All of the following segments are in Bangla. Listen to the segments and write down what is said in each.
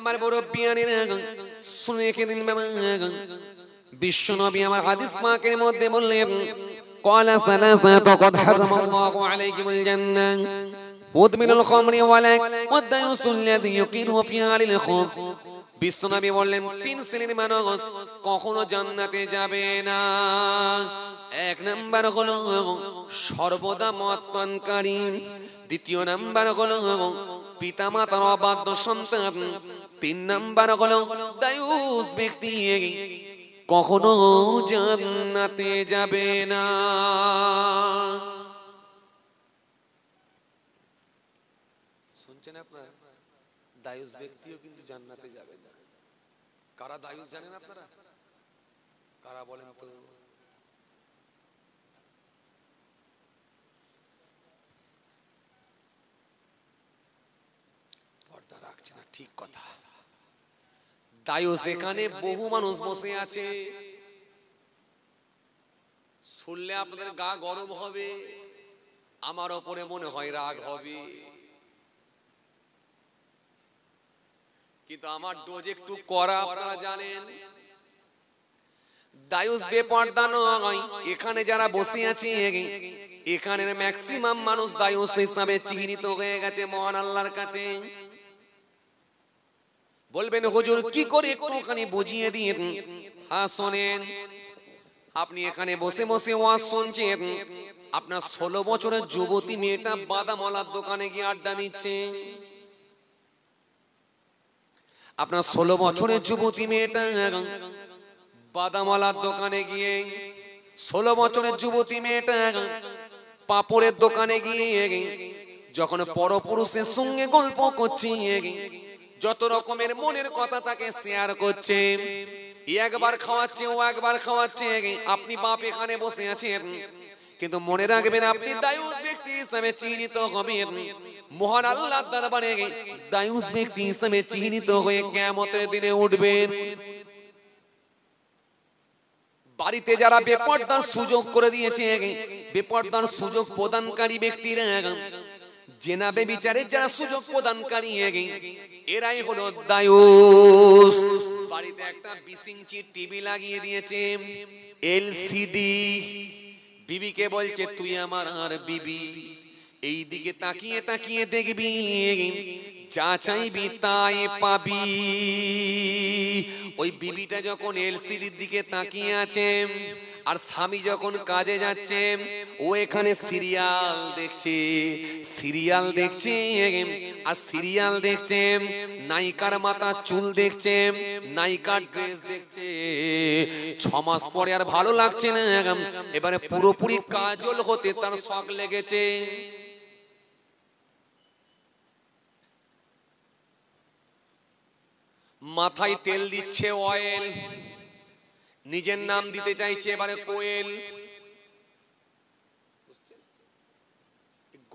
আমার বড় পিয়ানি শুনে বিশ্ব নবী আমার হাদিস মাকের মধ্যে বললেন বললেন তিন শ্রেণীর কখনো জান্নাতে যাবে না এক নাম্বার হলো সর্বদা মত পানকারী দ্বিতীয় নাম্বার হলো পিতা মাতার অবাধ্য সন্তান তিন নাম্বার হলো দায়ুস ব্যক্তি কখনো জান্নাতে যাবে না শুনছেন দায়ুস ব্যক্তিও কিন্তু জান্নাতে যাবে না কারা দায়ুস জানেন আপনারা কারা বলেন তো ঠিক কথা তাইও সেখানে বহু মানুষ বসে আছে শুনলে আপনাদের গা গরম হবে আমার ওপরে মনে হয় রাগ হবে কিন্তু আমার ডোজ একটু করা আপনারা জানেন দায়ুস বেপর্দা নয় এখানে যারা বসে আছে এখানে ম্যাক্সিমাম মানুষ দায়ুস হিসাবে চিহ্নিত হয়ে গেছে মহান আল্লাহর কাছে বলবেন হুজুর কি করে একটুখানি বুঝিয়ে দিয়ে হ্যাঁ শোনেন আপনি এখানে বসে বসে ওয়াজ শুনছেন আপনার ষোলো বছরের যুবতী মেয়েটা বাদামলার দোকানে গিয়ে আড্ডা দিচ্ছে আপনার ষোলো বছরের যুবতী মেয়েটা বাদামলার দোকানে গিয়ে ষোলো বছরের যুবতী মেয়েটা পাপড়ের দোকানে গিয়ে যখন পরপুরুষের সঙ্গে গল্প করছি যত রকমের মনের কথা তাকে শেয়ার করছে একবার খাওয়াচ্ছে ও একবার খাওয়াচ্ছে আপনি বাপ এখানে বসে আছেন কিন্তু মনে রাখবেন আপনি দায়ুস ব্যক্তি হিসাবে চিহ্নিত হবেন মহান আল্লাহ দরবারে দায়ুস ব্যক্তি হিসাবে চিহ্নিত হয়ে কেমতের দিনে উঠবেন বাড়িতে যারা বেপর্দার সুযোগ করে দিয়েছে বেপর্দার সুযোগ প্রদানকারী ব্যক্তিরা জেনাবে বিচারে যারা সুযোগ প্রদানকারী এরাই হলো দায়ুস বাড়িতে একটা বিসিঞ্চি টিভি লাগিয়ে দিয়েছে এলসিডি বিবিকে বলছে তুই আমার আর বিবি এই দিকে তাকিয়ে তাকিয়ে দেখবি যা চাইবি তাই পাবি ওই বিবিটা যখন এলসিডির দিকে তাকিয়ে আছে আর স্বামী যখন কাজে যাচ্ছে ও এখানে সিরিয়াল দেখছে সিরিয়াল দেখছে আর সিরিয়াল দেখছে নায়িকার মাথা চুল দেখছে নায়িকার ড্রেস দেখছে ছ মাস পরে আর ভালো লাগছে না এবারে পুরোপুরি কাজল হতে তার শখ লেগেছে মাথায় তেল দিচ্ছে অয়েল নিজের নাম দিতে চাইছে এবারে কোয়েল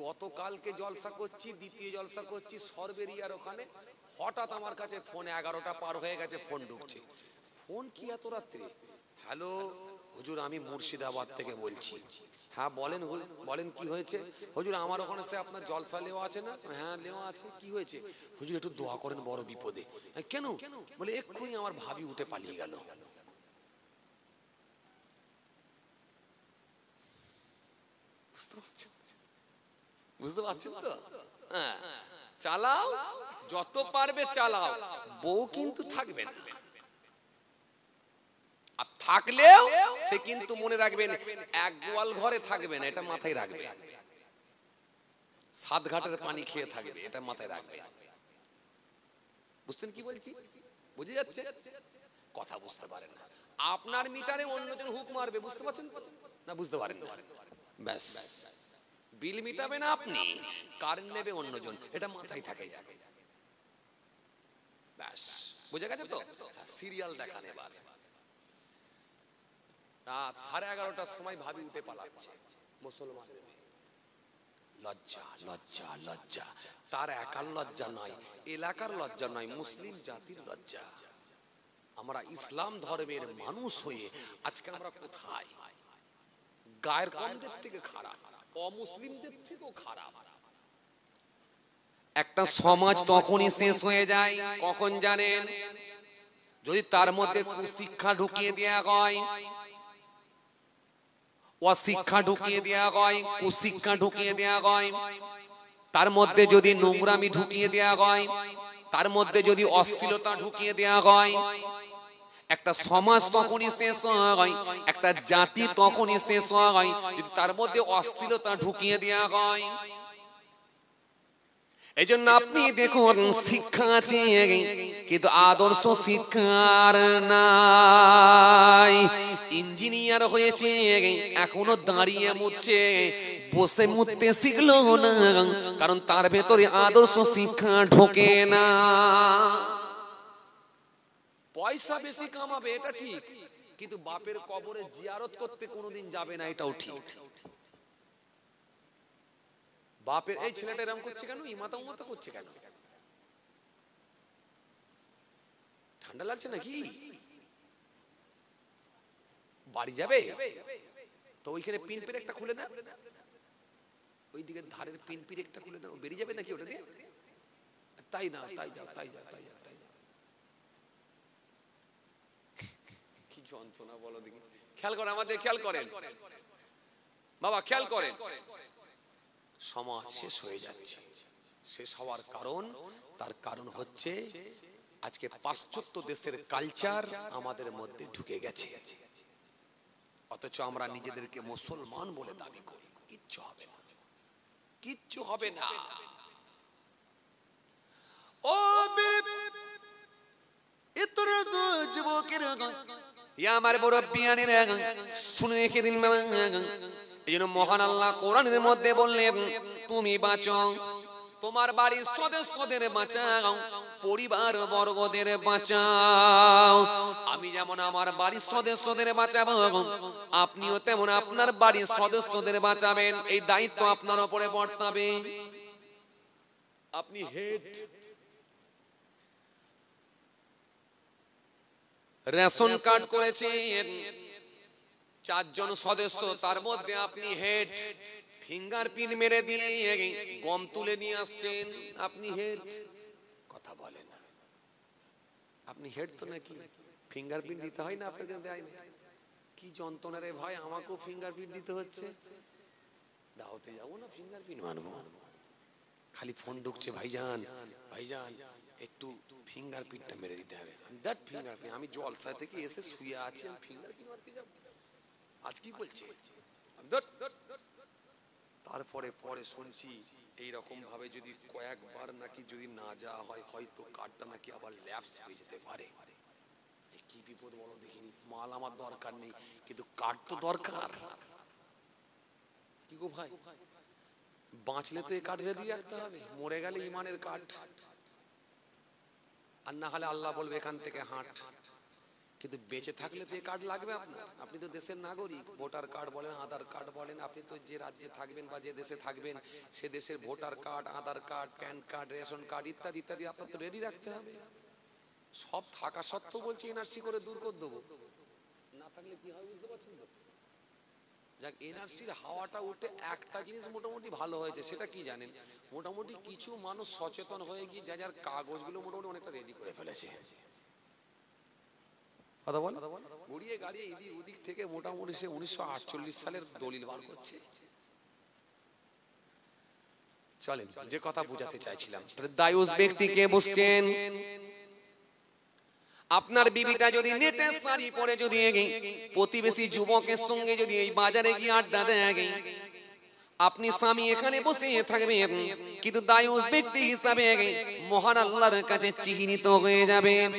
গতকালকে জলসা করছি দ্বিতীয় জলসা করছি সর্বেরিয়ার ওখানে হঠাৎ আমার কাছে ফোন এগারোটা পার হয়ে গেছে ফোন ঢুকছে ফোন কি এত রাত্রে হ্যালো হুজুর আমি মুর্শিদাবাদ থেকে বলছি হ্যাঁ বলেন বলেন কি হয়েছে হুজুর আমার ওখানে সে আপনার জলসা লেওয়া আছে না হ্যাঁ লেওয়া আছে কি হয়েছে হুজুর একটু দোয়া করেন বড় বিপদে কেন বলে এক্ষুনি আমার ভাবি উঠে পালিয়ে গেল বুঝতে পারছেন তো হ্যাঁ। চালাও যত পারবে চালাও বউ কিন্তু থাকবে না আর থাকলেও সে কিন্তু মনে রাখবেন এক গোয়াল ঘরে থাকবে না এটা মাথায় রাখবে সাত ঘাটের পানি খেয়ে থাকবে এটা মাথায় রাখবে বুঝছেন কি বলছি বুঝে যাচ্ছে কথা বুঝতে পারেন না আপনার মিটারে অন্যজন হুক মারবে বুঝতে পারছেন না বুঝতে পারেন না ব্যাস বিল মিটাবেন আপনি কারেন্ট নেবে অন্যজন এটা মাথায় থাকে যাবে ব্যাস বুঝে গেছে তো সিরিয়াল হ্যাঁ, দেখান এবার রাত সাড়ে এগারোটার সময় ভাবি উঠে পালাচ্ছে মুসলমান লজ্জা লজ্জা লজ্জা তার একার লজ্জা নয় এলাকার লজ্জা নয় মুসলিম জাতির লজ্জা আমরা ইসলাম ধর্মের মানুষ হয়ে আজকে আমরা কোথায় গায়ের কমদের থেকে খারাপ অমুসলিমদের থেকেও খারাপ একটা সমাজ তখনই শেষ হয়ে যায় কখন জানেন যদি তার মধ্যে শিক্ষা ঢুকিয়ে দেওয়া হয় অশিক্ষা ঢুকিয়ে দেওয়া হয় কুশিক্ষা ঢুকিয়ে দেওয়া হয় তার মধ্যে যদি নোংরামি ঢুকিয়ে দেওয়া হয় তার মধ্যে যদি অশ্লীলতা ঢুকিয়ে দেওয়া হয় একটা সমাজ তখনই শেষ হয় একটা জাতি তখনই শেষ হয় যদি তার মধ্যে অশ্লীলতা ঢুকিয়ে দেওয়া হয় এই জন্য আপনি দেখুন শিক্ষা আছে কিন্তু আদর্শ শিক্ষার নাই ইঞ্জিনিয়ার হয়েছে এখনো দাঁড়িয়ে মুচ্ছে বসে মুততে শিখলো না কারণ তার ভেতরে আদর্শ শিক্ষা ঢোকে না পয়সা বেশি কামাবে এটা ঠিক কিন্তু বাপের কবরে জিয়ারত করতে কোনোদিন যাবে না এটাও ঠিক বাপের এই ছেলেটা এরম করছে কেন ইমাতা উমাতা করছে কেন ঠান্ডা লাগছে নাকি বাড়ি যাবে তো ওইখানে পিন পিন একটা খুলে দেন ওই দিকে ধারের পিন পিন একটা খুলে দেন বেরিয়ে যাবে নাকি ওটা দিয়ে তাই না তাই যাও তাই যাও তাই যাও যন্ত্রণা বলো দেখি খেয়াল করেন আমাদের খেয়াল করেন বাবা খেয়াল করেন সমাজ শেষ হয়ে যাচ্ছে শেষ হওয়ার কারণ তার কারণ হচ্ছে আজকে পাশ্চাত্য দেশের কালচার আমাদের মধ্যে ঢুকে গেছে অথচ আমরা নিজেদেরকে মুসলমান বলে দাবি করি কিচ্ছু হবে না কিচ্ছু হবে না ও ইতরা যুবকের গায়ে আমার শুনে রেখে দিন এই জন্য মহান আল্লাহ মধ্যে তুমি বাঁচো তোমার বাড়ির সদস্যদের বাঁচাও পরিবার বর্গদের বাঁচাও আমি যেমন আমার বাড়ির সদস্যদের বাঁচাবো আপনিও তেমন আপনার বাড়ির সদস্যদের বাঁচাবেন এই দায়িত্ব আপনার উপরে বর্তাবে আপনি হেড রেশন কার্ড করেছেন চারজন সদস্য তার মধ্যে আপনি হেড ফিঙ্গারপ্রিন্ট মেরে দিয়ে গম তুলে নিয়ে আসছেন আপনি হেড কথা বলে না আপনি হেড তো নাকি ফিঙ্গারপ্রিন্ট দিতে হয় না আপনাদের দেয় না কি যন্ত্রণা রে ভাই আমাকেও ফিঙ্গারপ্রিন্ট দিতে হচ্ছে দাওতে যাবো না ফিঙ্গারপ্রিন্ট মানবো খালি ফোন ঢুকছে ভাইজান ভাইজান একটু ফিঙ্গারপ্রিন্টটা মেরে দিতে হবে দ্যাট ফিঙ্গারপ্রিন্ট আমি জলসা থেকে এসে শুয়ে আছি আমি ফিঙ্গারপ্রিন্ট মারতে যাব আজ কি বলছে তারপরে পরে শুনছি এই রকম ভাবে যদি কয়েকবার নাকি যদি না যাওয়া হয় হয়তো কার্ডটা নাকি আবার ল্যাপস হয়ে যেতে পারে কি বিপদ বলো দেখিনি মাল আমার দরকার নেই কিন্তু কার্ড তো দরকার কি গো ভাই বাঁচলে তো এই কার্ড রেডি রাখতে হবে মরে গেলে ইমানের কার্ড আর না হলে আল্লাহ বলবে এখান থেকে হাঁট কিন্তু বেঁচে থাকলে তো এই কার্ড লাগবে আপনার আপনি তো দেশের নাগরিক ভোটার কার্ড বলেন আধার কার্ড বলেন আপনি তো যে রাজ্যে থাকবেন বা যে দেশে থাকবেন সে দেশের voter card Aadhaar card PAN card ration card ইত্যাদি ইত্যাদি আপনার তো রেডি রাখতে হবে সব থাকা সত্ত্বেও বলছে এনআরসি করে দূর করে দেবো না থাকলে কি হয় বুঝতে পারছেন তো যাক এনআরসির হাওয়াটা উঠে একটা জিনিস মোটামুটি ভালো হয়েছে সেটা কি জানেন মোটামুটি কিছু মানুষ সচেতন হয়ে গিয়ে যা যার কাগজগুলো মোটামুটি অনেকটা রেডি করে ফেলেছে কথা বল ঘুরিয়ে গাড়িয়ে এদিক ওদিক থেকে মোটামুটি সে উনিশশো সালের দলিল বার করছে চলেন যে কথা বোঝাতে চাইছিলাম দায়ুস ব্যক্তি কে বুঝছেন আপনার বিবিটা যদি নেটে শাড়ি পরে যদি প্রতিবেশী যুবকের সঙ্গে যদি এই বাজারে গিয়ে আড্ডা দেয় আপনি স্বামী এখানে বসে থাকবেন কিন্তু দায়ুস ব্যক্তি হিসাবে মহান আল্লাহর কাছে চিহ্নিত হয়ে যাবেন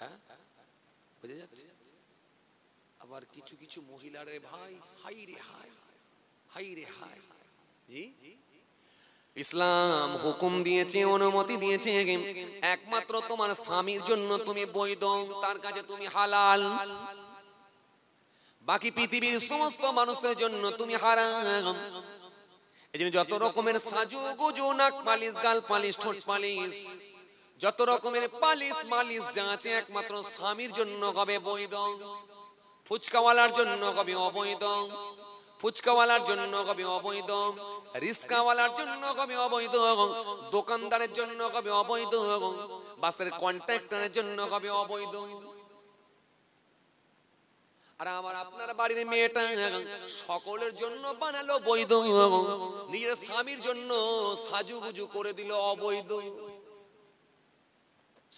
হ্যাঁ? আবার কিছু কিছু মহিলারে ভাই হাই রে হাই হাই রে হাই জি ইসলাম হুকুম দিয়েছে অনুমতি দিয়েছে একমাত্র তোমার স্বামীর জন্য তুমি বৈধ তার কাছে তুমি হালাল বাকি পৃথিবীর সমস্ত মানুষের জন্য তুমি হারাম এই জন্য যত রকমের সাজু গুজু নাক পালিশ গাল পালিশ ঠোঁট পালিশ যত রকমের পালিশ মালিশ যা আছে একমাত্র স্বামীর জন্য হবে বৈধ ফুচকাওয়ালার জন্য হবে অবৈধ ফুচকাওয়ালার জন্য কবি অবৈধ রিস্কাওয়ালার জন্য কবি অবৈধ দোকানদারের জন্য কবি অবৈধ বাসের কন্ট্রাক্টরের জন্য কবি অবৈধ আর আমার আপনার বাড়ির মেয়েটা সকলের জন্য বানালো বৈধ নিজের স্বামীর জন্য সাজুগুজু করে দিল অবৈধ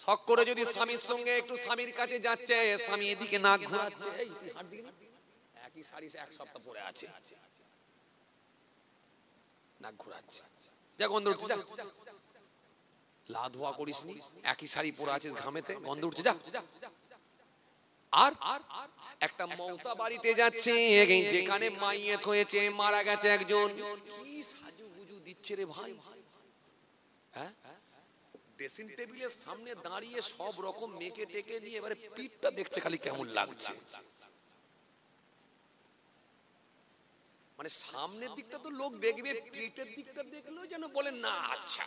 শখ করে যদি স্বামীর সঙ্গে একটু স্বামীর কাছে যাচ্ছে স্বামী এদিকে না ঘুরাচ্ছে শাড়ি এক সপ্তাহ পরে আছে নাক ঘুরাচ্ছে যা গন্ধ উঠছে যা লা ধোয়া করিস নি একই শাড়ি পরে আছিস ঘামেতে গন্ধ উঠছে যা আর একটা বাড়িতে যাচ্ছে যেখানে মারা গেছে একজন কি সাজুগুজু দিচ্ছে রে ভাই হ্যাঁ ড্রেসিং টেবিলের সামনে দাঁড়িয়ে সব রকম মেকে টেকে নিয়ে এবারে পিঠটা দেখছে খালি কেমন লাগছে মানে সামনের দিকটা তো লোক দেখবে পেটের দিকটা দেখলেও যেন বলে না আচ্ছা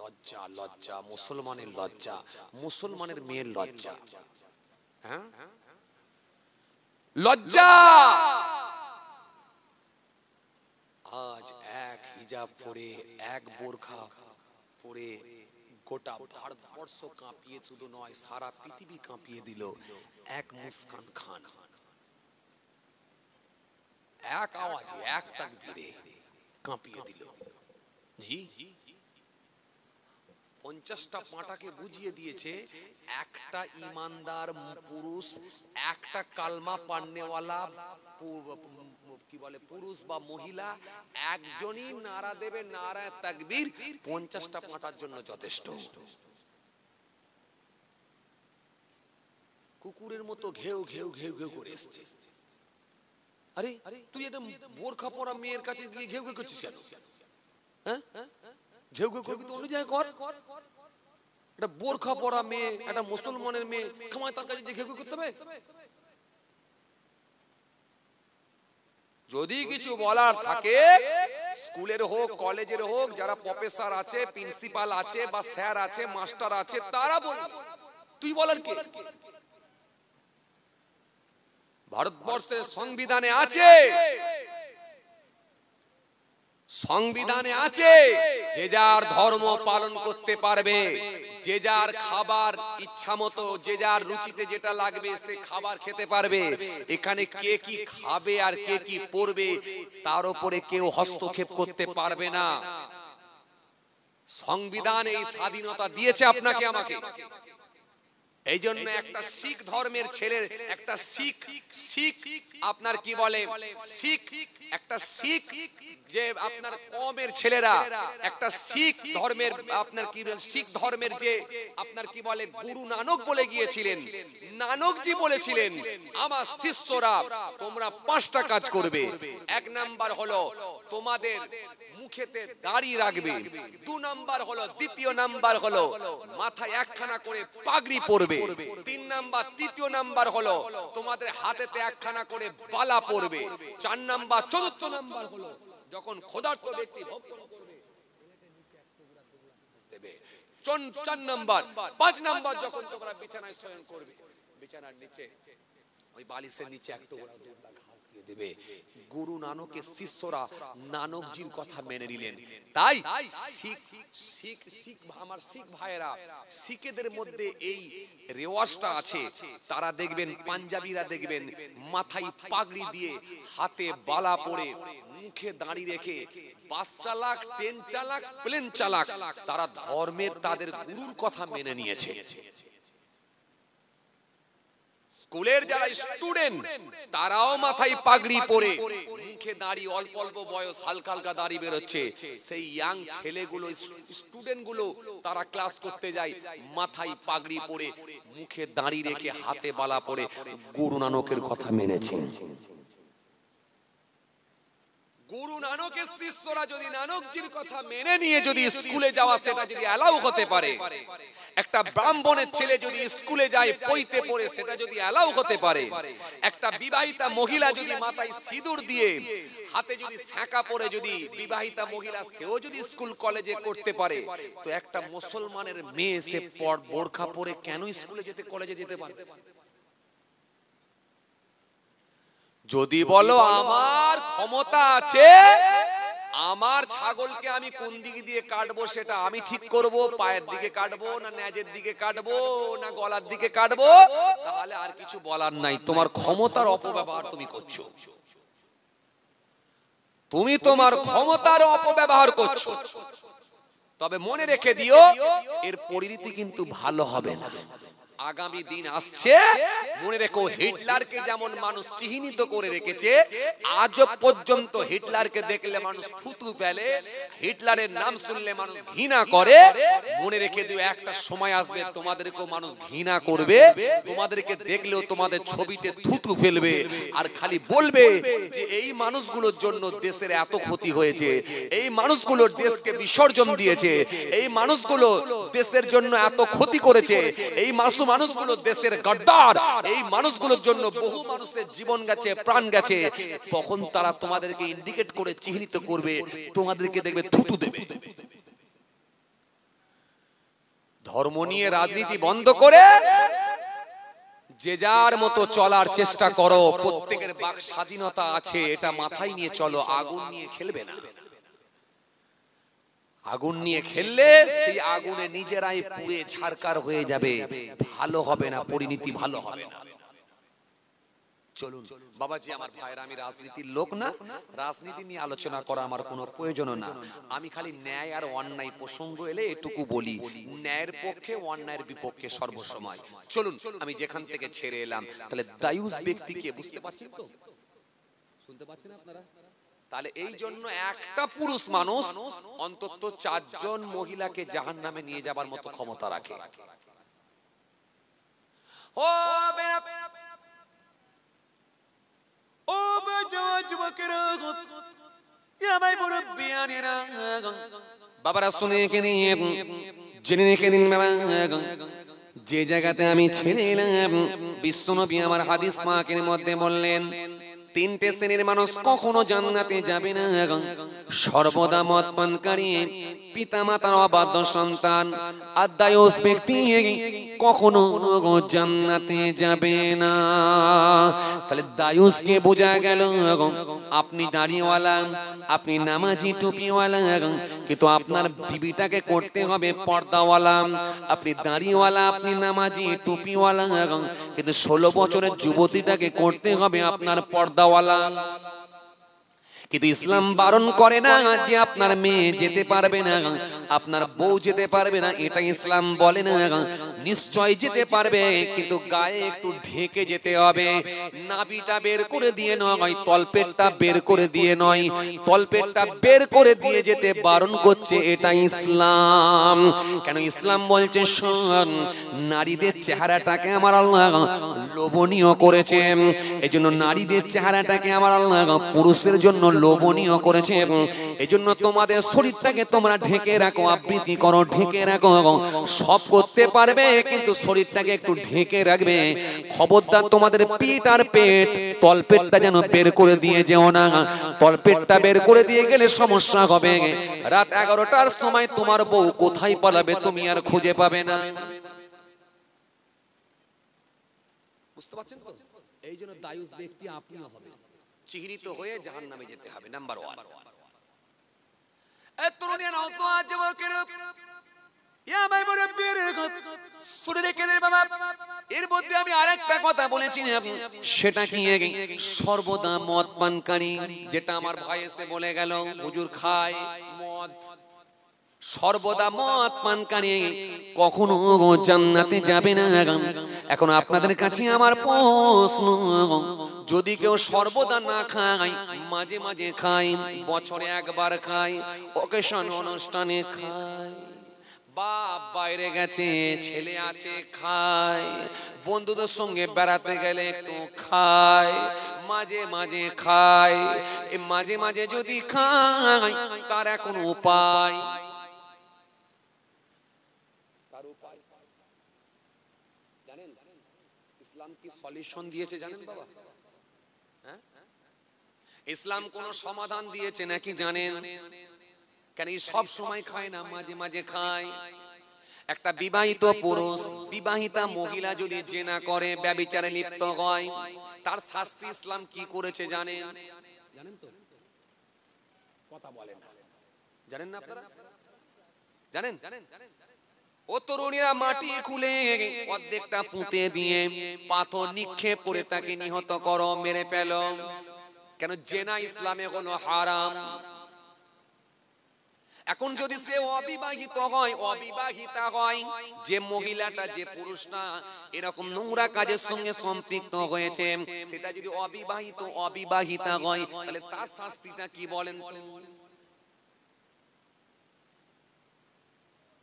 লজ্জা লজ্জা মুসলমানের লজ্জা মুসলমানের মেয়ের লজ্জা হ্যাঁ লজ্জা আজ এক হিজাব পরে এক বোরখা পরে গোটা ভারতবর্ষ কাঁপিয়ে শুধু নয় সারা পৃথিবী কাঁপিয়ে দিল এক মুসকান খান এক আওয়াজ এক তাকবীরে কাঁপিয়ে দিল জি পঞ্চাশটা বুঝিয়ে দিয়েছে একটা ইমানদার পুরুষ একটা কালমা পান্নেওয়ালা কি বলে পুরুষ বা মহিলা একজনই নারা দেবে নারা তাকবীর পঞ্চাশটা পাঁটার জন্য যথেষ্ট কুকুরের মতো ঘেউ ঘেউ ঘেউ ঘেউ করে এসছে আরে তুই এটা বোরখা পরা মেয়ের কাছে গিয়ে ঘেউ ঘেউ করছিস কেন হ্যাঁ? ঘেউ ঘেউ করবি তো কর এটা বোরখা পরা মেয়ে একটা মুসলমানের মেয়ে খামায় তার কাছে ঘেউ ঘেউ করতে হবে যদি কিছু বলার থাকে স্কুলের হোক কলেজের হোক যারা প্রফেসর আছে প্রিন্সিপাল আছে বা স্যার আছে মাস্টার আছে তারা বল তুই বলার কি ভারতবর্ষের সংবিধানে আছে সংবিধানে আছে যে যার ধর্ম পালন করতে পারবে যে যার খাবার ইচ্ছা মতো যে যার রুচিতে যেটা লাগবে সে খাবার খেতে পারবে এখানে কে কি খাবে আর কে কি পরবে তার উপরে কেউ হস্তক্ষেপ করতে পারবে না সংবিধান এই স্বাধীনতা দিয়েছে আপনাকে আমাকে এই জন্য একটা শিখ ধর্মের ছেলের একটা শিখ শিখ আপনার কি বলে শিখ একটা শিখ যে আপনার কমের ছেলেরা একটা শিখ ধর্মের আপনার কি শিখ ধর্মের যে আপনার কি বলে গুরু নানক বলে গিয়েছিলেন নানকজি বলেছিলেন আমার শিষ্যরা তোমরা পাঁচটা কাজ করবে এক নাম্বার হলো তোমাদের মুখেতে দাড়ি রাখবে দু নাম্বার হলো দ্বিতীয় নাম্বার হলো মাথায় একখানা করে পাগড়ি পরবে তিন নাম্বার তৃতীয় নাম্বার হলো তোমাদের হাতেতে একখানা করে বালা পরবে চার নাম্বার চতুর্থ নাম্বার হলো যখন খোদার তো ব্যক্তি ভোগ করবে দেবে চার নাম্বার পাঁচ নাম্বার যখন তোমরা বিছানায় শয়ন করবে বিছানার নিচে ওই বালিশের নিচে এক টুকরা দুধ রাখা দিয়ে দেবে গুরু নানকের শিষ্যরা নানকজির কথা মেনে নিলেন তাই শিখ শিখ আমার শিখ ভাইয়েরা শিখেদের মধ্যে এই রেওয়াজটা আছে তারা দেখবেন পাঞ্জাবিরা দেখবেন মাথায় পাগড়ি দিয়ে হাতে বালা পরে মুখে দাঁড়ি রেখে বাস চালাক ট্রেন চালাক প্লেন চালাক তারা ধর্মের তাদের গুরুর কথা মেনে নিয়েছে স্কুলের যারা স্টুডেন্ট তারাও মাথায় পাগড়ি পরে মুখে দাড়ি অল্প অল্প বয়স হালকা হালকা দাড়ি বেরোচ্ছে সেই ইয়াং ছেলেগুলো স্টুডেন্টগুলো তারা ক্লাস করতে যায় মাথায় পাগড়ি পরে মুখে দাড়ি রেখে হাতে বালা পরে গুরু নানকের কথা মেনেছে গুরু নানকের শিষ্যরা যদি নানকজির কথা মেনে নিয়ে যদি স্কুলে যাওয়া সেটা যদি অ্যালাউ হতে পারে একটা ব্রাহ্মণের ছেলে যদি স্কুলে যায় পইতে পড়ে সেটা যদি অ্যালাউ হতে পারে একটা বিবাহিতা মহিলা যদি মাথায় সিঁদুর দিয়ে হাতে যদি ছাঁকা পরে যদি বিবাহিতা মহিলা সেও যদি স্কুল কলেজে করতে পারে তো একটা মুসলমানের মেয়ে সে পর বোরখা পরে কেন স্কুলে যেতে কলেজে যেতে পারে যদি বলো আমার ক্ষমতা আছে আমার ছাগলকে আমি কোন দিক দিয়ে কাটবো সেটা আমি ঠিক করব পায়ের দিকে কাটবো না ন্যাজের দিকে কাটবো না গলার দিকে কাটবো তাহলে আর কিছু বলার নাই তোমার ক্ষমতার অপব্যবহার তুমি করছো তুমি তোমার ক্ষমতার অপব্যবহার করছো তবে মনে রেখে দিও এর পরিণতি কিন্তু ভালো হবে না আগামী দিন আসছে মনে রেখো হিটলারকে যেমন মানুষ চিহ্নিত করে রেখেছে আজ পর্যন্ত হিটলারকে দেখলে মানুষ থুতু ফেলে হিটলারের নাম শুনলে মানুষ ঘৃণা করে মনে রেখে দিও একটা সময় আসবে তোমাদেরকেও মানুষ ঘৃণা করবে তোমাদেরকে দেখলেও তোমাদের ছবিতে থুতু ফেলবে আর খালি বলবে যে এই মানুষগুলোর জন্য দেশের এত ক্ষতি হয়েছে এই মানুষগুলোর দেশকে বিসর্জন দিয়েছে এই মানুষগুলো দেশের জন্য এত ক্ষতি করেছে এই মাসুম মানুষগুলো দেশের গদ্দার এই মানুষগুলোর জন্য বহু মানুষের জীবন গেছে প্রাণ গেছে তখন তারা তোমাদেরকে ইন্ডিকেট করে চিহ্নিত করবে তোমাদেরকে দেখবে থুতু দেবে ধর্ম নিয়ে রাজনীতি বন্ধ করে যে যার মতো চলার চেষ্টা করো প্রত্যেকের বাক স্বাধীনতা আছে এটা মাথায় নিয়ে চলো আগুন নিয়ে খেলবে না আগুন নিয়ে খেললে সেই আগুনে নিজেরাই পুড়ে ছারকার হয়ে যাবে ভালো হবে না পরিণতি ভালো হবে না চলুন বাবাজি আমার ভাইয়ের আমি রাজনীতির লোক না রাজনীতি নিয়ে আলোচনা করা আমার কোনো প্রয়োজন না আমি খালি ন্যায় আর অন্যায় প্রসঙ্গ এলে এটুকু বলি ন্যায়ের পক্ষে অন্যায়ের বিপক্ষে সর্বসময় চলুন আমি যেখান থেকে ছেড়ে এলাম তাহলে দায়ুস ব্যক্তিকে বুঝতে পারছি তো শুনতে পাচ্ছেন আপনারা তাহলে এই জন্য একটা পুরুষ মানুষ অন্তত চারজন মহিলাকে জাহান নামে নিয়ে যাবার মতো ক্ষমতা রাখে বাবারা শুনে জেনে যে জায়গাতে আমি ছেড়ে এলাম বিশ্বনবী আমার হাদিস মাকে মধ্যে বললেন তিনটে শ্রেণীর মানুষ কখনো জান্নাতে যাবে না সর্বদা মত পানকারী পিতা মাতার অবাধ্য সন্তান আদায়স ব্যক্তি কখনো জান্নাতে যাবে না তাহলে দায়ুসকে বোঝা গেল আপনি দাঁড়িয়েওয়ালা আপনি নামাজি টুপিওয়ালা কিন্তু আপনার বিবিটাকে করতে হবে পর্দাওয়ালা আপনি দাঁড়িয়েওয়ালা আপনি নামাজি টুপিওয়ালা কিন্তু ষোলো বছরের যুবতীটাকে করতে হবে আপনার পর্দা আল্লাহওয়ালা কিন্তু ইসলাম বারণ করে না যে আপনার মেয়ে যেতে পারবে না আপনার বউ যেতে পারবে না এটা ইসলাম বলে না নিশ্চয় যেতে পারবে কিন্তু গায়ে একটু ঢেকে যেতে হবে নাবিটা বের করে দিয়ে নয় তলপেটটা বের করে দিয়ে নয় তলপেটটা বের করে দিয়ে যেতে বারণ করছে এটা ইসলাম কেন ইসলাম বলছে শোন নারীদের চেহারাটাকে আমার আল্লাহ লোভনীয় করেছে এজন্য নারীদের চেহারাটাকে আমার আল্লাহ পুরুষের জন্য লোভনীয় করেছে এই জন্য তোমাদের শরীরটাকে তোমরা ঢেকে রাখো আবৃত্তি করো ঢেকে রাখো সব করতে পারবে কিন্তু শরীরটাকে একটু ঢেকে রাখবে খবরদার তোমাদের পেট আর পেট তলপেটটা যেন বের করে দিয়ে যেও না তলপেটটা বের করে দিয়ে গেলে সমস্যা হবে রাত এগারোটার সময় তোমার বউ কোথায় পালাবে তুমি আর খুঁজে পাবে না বুঝতে পারছেন এই জন্য দায়ুস ব্যক্তি আপনিও হবে চিহ্নিত হয়ে জাহান নামে যেতে হবে নাম্বার ওয়ান যেটা আমার ভাই এসে বলে গেল হুজুর খায় মদ সর্বদা মদ কখনো জান্নাতে যাবে না এখন আপনাদের কাছে আমার প্রশ্ন যদি কেউ সর্বদা না খায় মাঝে মাঝে খাই বছরে একবার খাই অকেশন অনুষ্ঠানে খায় বাপ বাইরে গেছে ছেলে আছে খায় বন্ধুদের সঙ্গে বেড়াতে গেলে একটু খায় মাঝে মাঝে খায় মাঝে মাঝে যদি খায় তার এখন উপায় জানেন ইসলাম কি সলিউশন দিয়েছে জানেন বাবা ইসলাম কোন সমাধান দিয়েছে নাকি জানেন কেন সব সময় খায় না মাঝে মাঝে খায় একটা বিবাহিত পুরুষ বিবাহিতা মহিলা যদি জেনা করে ব্যবিচারে লিপ্ত হয় তার শাস্তি ইসলাম কি করেছে জানেন জানেন তো কথা বলেন জানেন না আপনারা জানেন জানেন ও তরুণীরা মাটি খুলে অর্ধেকটা পুঁতে দিয়ে পাথর নিক্ষেপ করে তাকে নিহত করো মেরে ফেলো কেন জেনা ইসলামে কোনো হারাম এখন যদি সে অবিবাহিত হয় অবিবাহিতা হয় যে মহিলাটা যে পুরুষটা এরকম নোংরা কাজের সঙ্গে সম্পৃক্ত হয়েছে সেটা যদি অবিবাহিত অবিবাহিতা হয় তাহলে তার শাস্তিটা কি বলেন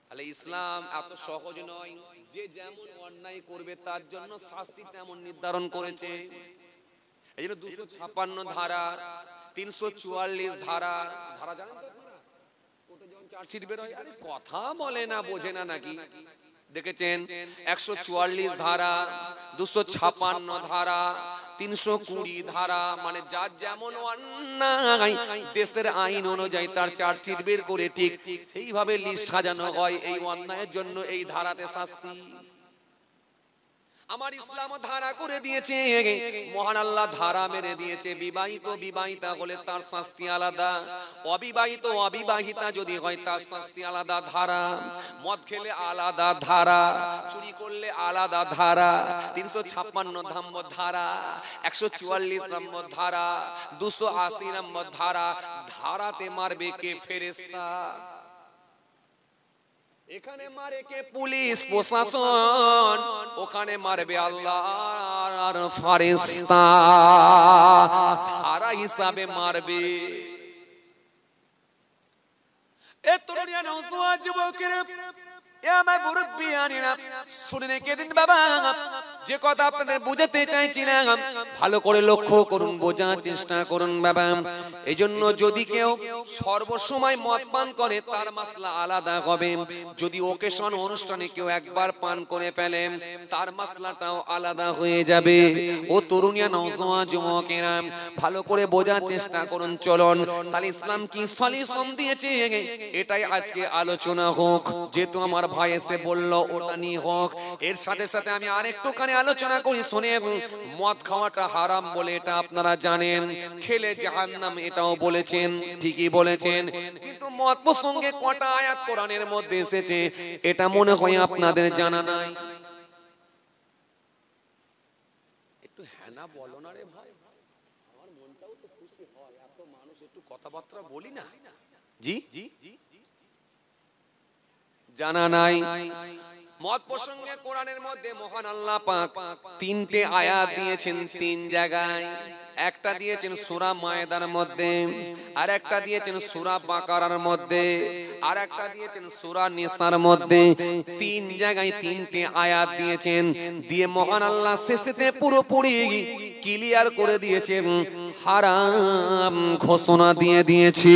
তাহলে ইসলাম এত সহজ নয় যে যেমন অন্যায় করবে তার জন্য শাস্তি তেমন নির্ধারণ করেছে এই জন্য দুশো ছাপ্পান্ন ধারা তিনশো চুয়াল্লিশ ধারা ধারা জানেন কথা বলে না বোঝে না নাকি দেখেছেন একশো চুয়াল্লিশ ধারা দুশো ছাপান্ন ধারা তিনশো কুড়ি ধারা মানে যার যেমন অন্যায় দেশের আইন অনুযায়ী তার চার্জশিট বের করে ঠিক সেইভাবে লিস্ট সাজানো হয় এই অন্যায়ের জন্য এই ধারাতে শাস্তি আমার ইসলাম ধারা করে দিয়েছে মহান আল্লাহ ধারা মেরে দিয়েছে বিবাহিত বিবাহিতা হলে তার শাস্তি আলাদা অবিবাহিত অবিবাহিতা যদি হয় তার শাস্তি আলাদা ধারা মদ খেলে আলাদা ধারা চুরি করলে আলাদা ধারা তিনশো ছাপ্পান্ন নম্বর ধারা একশো চুয়াল্লিশ নম্বর ধারা দুশো আশি নম্বর ধারা ধারাতে মারবে কে ফেরেস্তা এখানে মারে কে পুলিশ প্রশাসন ওখানে মারবে আল্লাহর ফারিস্তা ধারা হিসাবে মারবে এ তরুণিয়া নৌজোয়া যুবকের যে কথা আপনাদের ভালো করে লক্ষ্য করুন বোঝার চেষ্টা করুন বাবা এই জন্য যদি কেউ সর্বসময় মদ পান করে তার মাসলা আলাদা হবে যদি ওকেশন অনুষ্ঠানে কেউ একবার পান করে ফেলে তার মাসলাটাও আলাদা হয়ে যাবে ও তরুণিয়া নজমা যুবকেরা ভালো করে বোঝার চেষ্টা করুন চলন তাহলে ইসলাম কি দিয়েছে এটাই আজকে আলোচনা হোক যেহেতু আমার ভয়েসে বলল ওটা নিয়ে হোক এর সাথে সাথে আমি আর একটুখানি আলোচনা করি শুনে মদ খাওয়াটা হারাম বলে এটা আপনারা জানেন খেলে জাহান্নাম এটাও বলেছেন ঠিকই বলেছেন কিন্তু মদ প্রসঙ্গে কটা আয়াত কোরআনের মধ্যে এসেছে এটা মনে হয় আপনাদের জানা নাই একটু হ্যানা বলো না রে ভাই আমার মনটাও তো খুশি হয় এত মানুষ একটু কথাবার্তা বলি না জি জি জানা নাই মত প্রসঙ্গে কোরআনের মধ্যে মহান আল্লাহ পাক তিনটে আয়াত দিয়েছেন তিন জায়গায় একটা দিয়েছেন সুরা মায়েদার মধ্যে আর একটা দিয়েছেন সুরা বাকারার মধ্যে আর একটা দিয়েছেন সুরা নিসার মধ্যে তিন জায়গায় তিনটে আয়াত দিয়েছেন দিয়ে মহান আল্লাহ শেষেতে পুরোপুরি ক্লিয়ার করে দিয়েছেন হারাম ঘোষণা দিয়ে দিয়েছি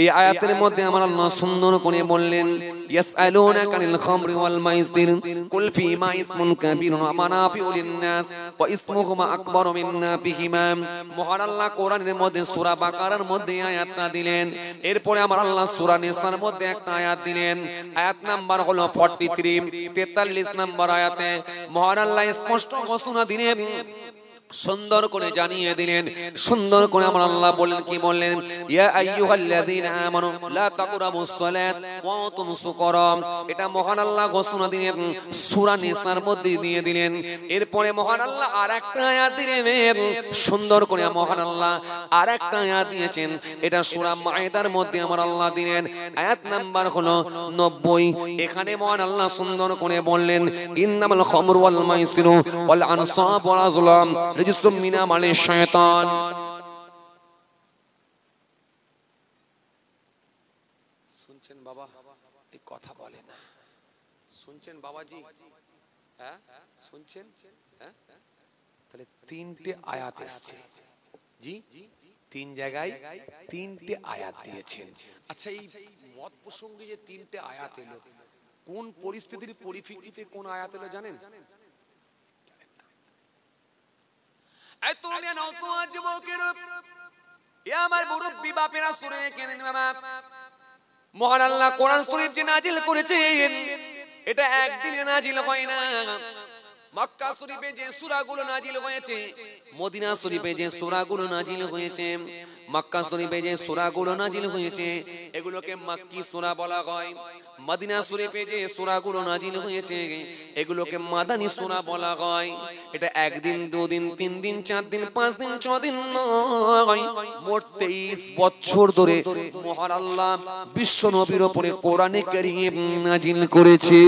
এই আয়াতের মধ্যে আমার আল্লাহ সুন্দর করে বললেন ইয়াসআলুনা কানিল খামরি ওয়াল মাইসির কুল ফি মা ইসমুন কাবিরুন ওয়া মানাফিউ লিন-নাস ওয়া ইসমুহুমা আকবারু মিন নাফিহিমা মহান আল্লাহ কোরআনের মধ্যে সূরা বাকারার মধ্যে আয়াতটা দিলেন এরপরে আমার আল্লাহ সূরা নিসার মধ্যে একটা আয়াত দিলেন আয়াত নাম্বার হলো 43 43 নাম্বার আয়াতে মহান আল্লাহ স্পষ্ট ঘোষণা দিলেন সুন্দর করে জানিয়ে দিলেন সুন্দর করে আমার আল্লাহ বললেন কি বললেন ইয়া আইয়ুহাল্লাযীনা আমানু লা তাকরাবুস সালাত ওয়া আনতুম সুকরাম এটা মহান আল্লাহ ঘোষণা দিলেন সূরা নিসার মধ্যে দিয়ে দিলেন এরপরে মহান আল্লাহ আরেকটা আয়াত দিলেন সুন্দর করে মহান আল্লাহ আরেকটা আয়াত দিয়েছেন এটা সূরা মায়েদার মধ্যে আমার আল্লাহ দিলেন আয়াত নাম্বার হলো 90 এখানে মহান আল্লাহ সুন্দর করে বললেন ইন্নামাল খামরু ওয়াল মাইসিরু ওয়াল আনসাবু ওয়াল আযলাম মিনা মানে শয়তান শুনছেন বাবা এই কথা বলে না শুনছেন বাবাজি হ্যাঁ শুনছেন হ্যাঁ? তাহলে তিনটে আয়াত এসছে জি তিন জায়গায় তিনটে আয়াত দিয়েছেন আচ্ছা এই মত প্রসঙ্গে যে তিনটে আয়াত এলো কোন পরিস্থিতির পরিপ্রেক্ষিতে কোন আয়াত এলো জানেন এই তুমি নতুন যুবকের এ আমার মুরব্বী বাপেরা শুনে কেনেন বাবা মহান আল্লাহ কোরআন শরীফ যে নাজিল করেছেন এটা একদিনে নাজিল হয় না মক্কা শরীফে যে সুরাগুলো নাজিল হয়েছে মদিনা শরীফে যে সূরাগুলো নাজিল হয়েছে মক্কা শরীফে যে সূরাগুলো নাজিল হয়েছে এগুলোকে মাক্কি সূরা বলা হয় মদিনা শরীফে যে সুরাগুলো নাজিল হয়েছে এগুলোকে মাদানী সুরা বলা হয় এটা একদিন দুদিন তিন দিন চার দিন পাঁচ দিন ছ দিন নয় মোট তেইশ বছর ধরে মহান আল্লাহ বিশ্ব নবীর ওপরে কোরআনে কারিম নাজিল করেছে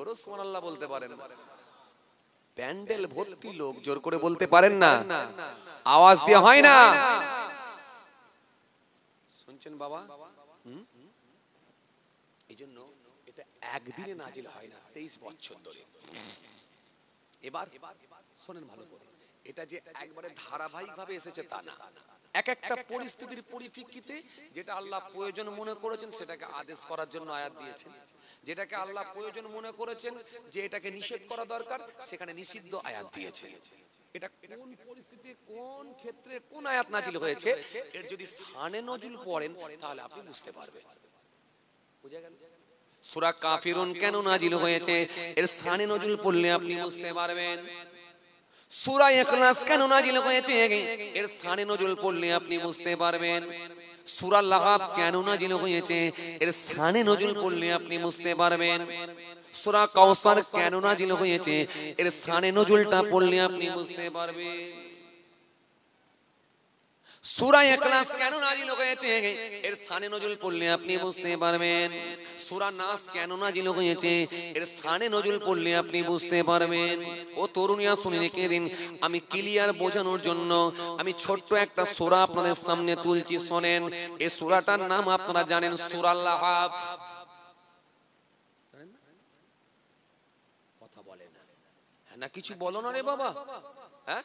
করো সোমান আল্লাহ বলতে পারেন প্যান্ডেল ভর্তি লোক জোর করে বলতে পারেন না আওয়াজ দিয়ে হয় না শুনছেন বাবা এই জন্য এটা একদিনে নাজিল হয় না তেইশ বছর ধরে এবার শোনেন ভালো করে এটা যে একবারে ধারাবাহিক ভাবে এসেছে তা না এক একটা পরিস্থিতির পরিপ্রেক্ষিতে যেটা আল্লাহ প্রয়োজন মনে করেছেন সেটাকে আদেশ করার জন্য আয়াত দিয়েছেন যেটাকে আল্লাহ প্রয়োজন মনে করেছেন যে এটাকে নিষেধ করা দরকার সেখানে নিষিদ্ধ আয়াত দিয়েছেন এটা কোন পরিস্থিতি কোন ক্ষেত্রে কোন আয়াত নাজিল হয়েছে এর যদি সানে নজুল পড়েন তাহলে আপনি বুঝতে পারবেন বুঝা গেল সূরা কাফিরুন কেন নাজিল হয়েছে এর সানে নজুল পড়লে আপনি বুঝতে পারবেন সূরা ইখলাস কেন নাজিল হয়েছে এর সানে নজুল পড়লে আপনি বুঝতে পারবেন সুরা লাগাব কেন নাজিল হয়েছে এর সানে নজুল করলে আপনি বুঝতে পারবেন সুরা কাউসার কেন না নাজিল হয়েছে এর সানে নজুলটা পড়লে আপনি বুঝতে পারবেন সুরা একলাস কেন নাজিল হয়েছে এর সানে নজুল পড়লে আপনি বুঝতে পারবেন সুরা নাস কেন নাজিল হয়েছে এর সানে নজুল পড়লে আপনি বুঝতে পারবেন ও তরুণিয়া শুনে রেখে দিন আমি ক্লিয়ার বোঝানোর জন্য আমি ছোট্ট একটা সুরা আপনাদের সামনে তুলছি শোনেন এই সুরাটার নাম আপনারা জানেন সুরাল্লাহ কথা বলে হ্যাঁ, না কিছু বলো না রে বাবা হ্যাঁ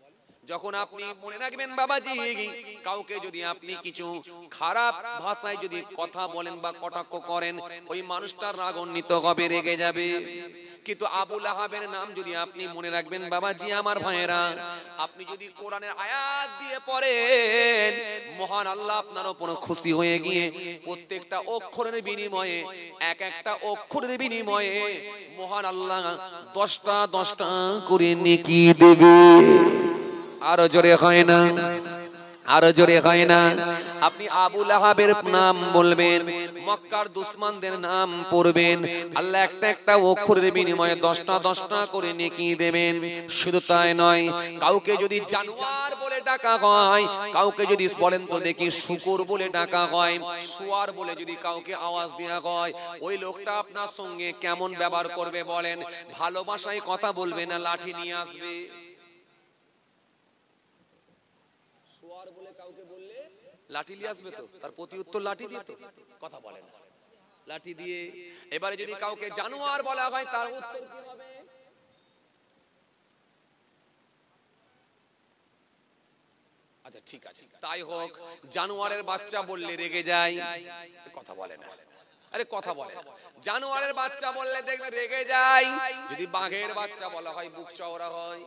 যখন আপনি মনে রাখবেন বাবাজি কাউকে যদি আপনি কিছু খারাপ ভাষায় যদি কথা বলেন বা কটাক্ষ করেন ওই মানুষটার রাগান্বিত হবে রেগে যাবে কিন্তু আবুল আহাবের নাম যদি আপনি মনে রাখবেন বাবাজি আমার ভাইয়েরা আপনি যদি কোরআনের আয়াত দিয়ে পড়েন মহান আল্লাহ আপনার ওপর খুশি হয়ে গিয়ে প্রত্যেকটা অক্ষরের বিনিময়ে এক একটা অক্ষরের বিনিময়ে মহান আল্লাহ দশটা দশটা করে নেকি দেবে আরো জোরে হয় না আরো জোরে হয় না আপনি আবু আহাবের নাম বলবেন মক্কার দুশ্মানদের নাম পড়বেন আল্লাহ একটা একটা অক্ষরের বিনিময়ে দশটা দশটা করে নেকি দেবেন শুধু তাই নয় কাউকে যদি জানুয়ার বলে ডাকা হয় কাউকে যদি বলেন তো দেখি শুকুর বলে ডাকা হয় শুয়ার বলে যদি কাউকে আওয়াজ দেওয়া হয় ওই লোকটা আপনার সঙ্গে কেমন ব্যবহার করবে বলেন ভালোবাসায় কথা বলবে না লাঠি নিয়ে আসবে লাঠি নিয়ে আসবে তো তার প্রতি উত্তর লাঠি দিয়ে তো কথা বলে না লাঠি দিয়ে এবারে যদি কাউকে জানোয়ার বলা হয় তার উত্তর কি হবে আচ্ছা ঠিক আছে তাই হোক জানোয়ারের বাচ্চা বললে রেগে যায় কথা বলে না আরে কথা বলে জানোয়ারের বাচ্চা বললে দেখবে রেগে যায় যদি বাঘের বাচ্চা বলা হয় বুক চওড়া হয়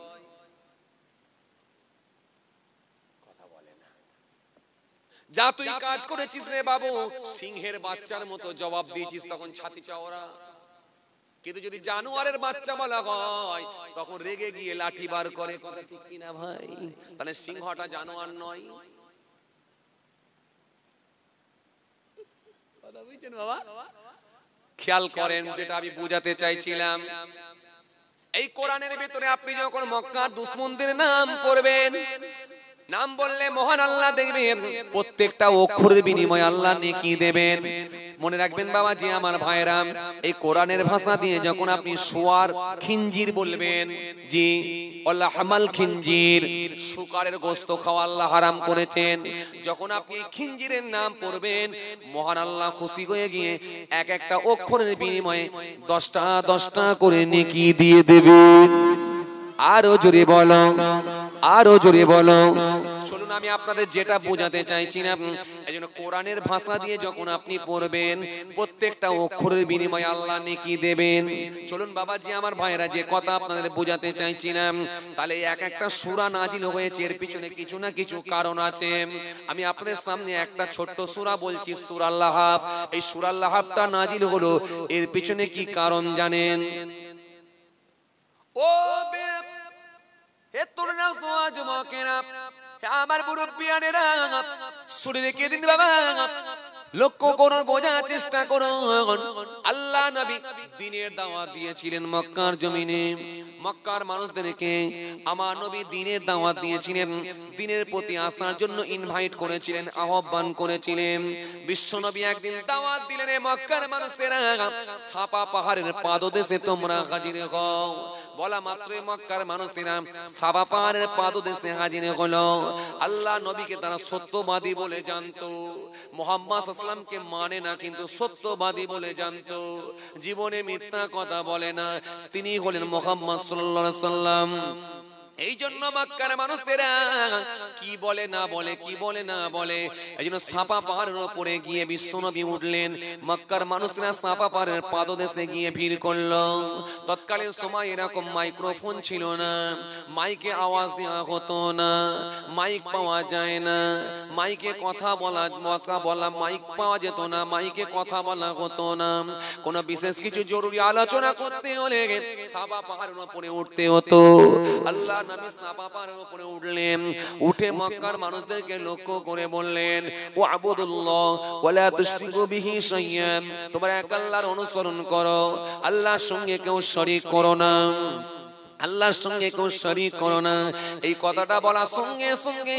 যা তুই কাজ করেছিস রে বাবু সিংহের বাচ্চার মতো জবাব দিয়েছিস তখন ছাতি চাওরা কিন্তু যদি জানুয়ারের বাচ্চা বলা হয় তখন রেগে গিয়ে লাঠি বার করে কথা ঠিক কিনা ভাই মানে সিংহটা জানুয়ার নয় খেয়াল করেন যেটা আমি বোঝাতে চাইছিলাম এই কোরআনের ভেতরে আপনি যখন মক্কা দুশ্মনদের নাম পড়বেন নাম বললে মহান আল্লাহ দেখবেন প্রত্যেকটা অক্ষরের বিনিময় আল্লাহ নেকি দেবেন মনে রাখবেন বাবা যে আমার ভাইরাম এই কোরআনের ভাষা দিয়ে যখন আপনি সোয়ার খিঞ্জির বলবেন জি গোস্ত খাওয়া আল্লাহ হারাম করেছেন যখন আপনি খিঞ্জিরের নাম পড়বেন মহান আল্লাহ খুশি হয়ে গিয়ে এক একটা অক্ষরের বিনিময়ে দশটা দশটা করে নেকি দিয়ে দেবেন আরো জোরে বলো আরো জোরে বলো চলুন আমি আপনাদের যেটা বোঝাতে চাইছি না এই জন্য কোরআনের ভাষা দিয়ে যখন আপনি পড়বেন প্রত্যেকটা অক্ষরের বিনিময়ে আল্লাহ নেকি দেবেন চলুন যে আমার ভাইরা যে কথা আপনাদের বোঝাতে চাইছি না তাহলে এক একটা সুরা নাজিল হয়েছে এর পিছনে কিছু না কিছু কারণ আছে আমি আপনাদের সামনে একটা ছোট্ট সুরা বলছি লাহাব এই সুরাল্লাহাবটা নাজিল হলো এর পিছনে কি কারণ জানেন ও হে তোর নাও জোয়া জমকেরা আমার মুরব্বিয়ানেরা শরীরে কে দিন বাবা লক্ষ্য করুন বোঝার চেষ্টা করো আল্লাহ নবী দিনের দাওয়া দিয়েছিলেন মক্কার জমিনে মক্কার মানুষদেরকে আমার নবী দিনের দাওয়াত দিয়েছিলেন দিনের প্রতি আসার জন্য ইনভাইট করেছিলেন আহ্বান করেছিলেন বিশ্ব নবী একদিন দাওয়াত দিলেন মক্কার মানুষের সাপা পাহাড়ের পাদদেশে তোমরা হাজির হও বলা মাত্র মক্কার মানুষেরা সাবা পাহাড়ের পাদদেশে হাজির হলো আল্লাহ নবীকে তারা সত্যবাদী বলে জানতো মোহাম্মদ সাল্লামকে মানে না কিন্তু সত্যবাদী বলে জানত জীবনে মিথ্যা কথা বলে না তিনি হলেন মোহাম্মদ সাল্লাম এই জন্য মাক্কার মানুষেরা কি বলে না বলে কি বলে না বলে এই জন্য সাপা পাহাড়ের ওপরে গিয়ে বিশ্বনবী উঠলেন মক্কার মানুষেরা সাপা পাহাড়ের পাদদেশে গিয়ে ভিড় করল তৎকালীন সময় এরকম মাইক্রোফোন ছিল না মাইকে আওয়াজ দেওয়া হতো না মাইক পাওয়া যায় না মাইকে কথা বলা কথা বলা মাইক পাওয়া যেত না মাইকে কথা বলা হতো না কোনো বিশেষ কিছু জরুরি আলোচনা করতে হলে সাপা পাহাড়ের উপরে উঠতে হতো আল্লাহ নবী সাবা পাহাড়ের উপরে উঠলেন উঠে মক্কার মানুষদেরকে লক্ষ্য করে বললেন ও আবুদুল্লাহ ওয়ালা তুশরিকু বিহি শাইয়ান তোমরা এক আল্লাহর অনুসরণ করো আল্লাহর সঙ্গে কেউ শরীক করো না আল্লাহর সঙ্গে কেউ শরীর করো না এই কথাটা বলার সঙ্গে সঙ্গে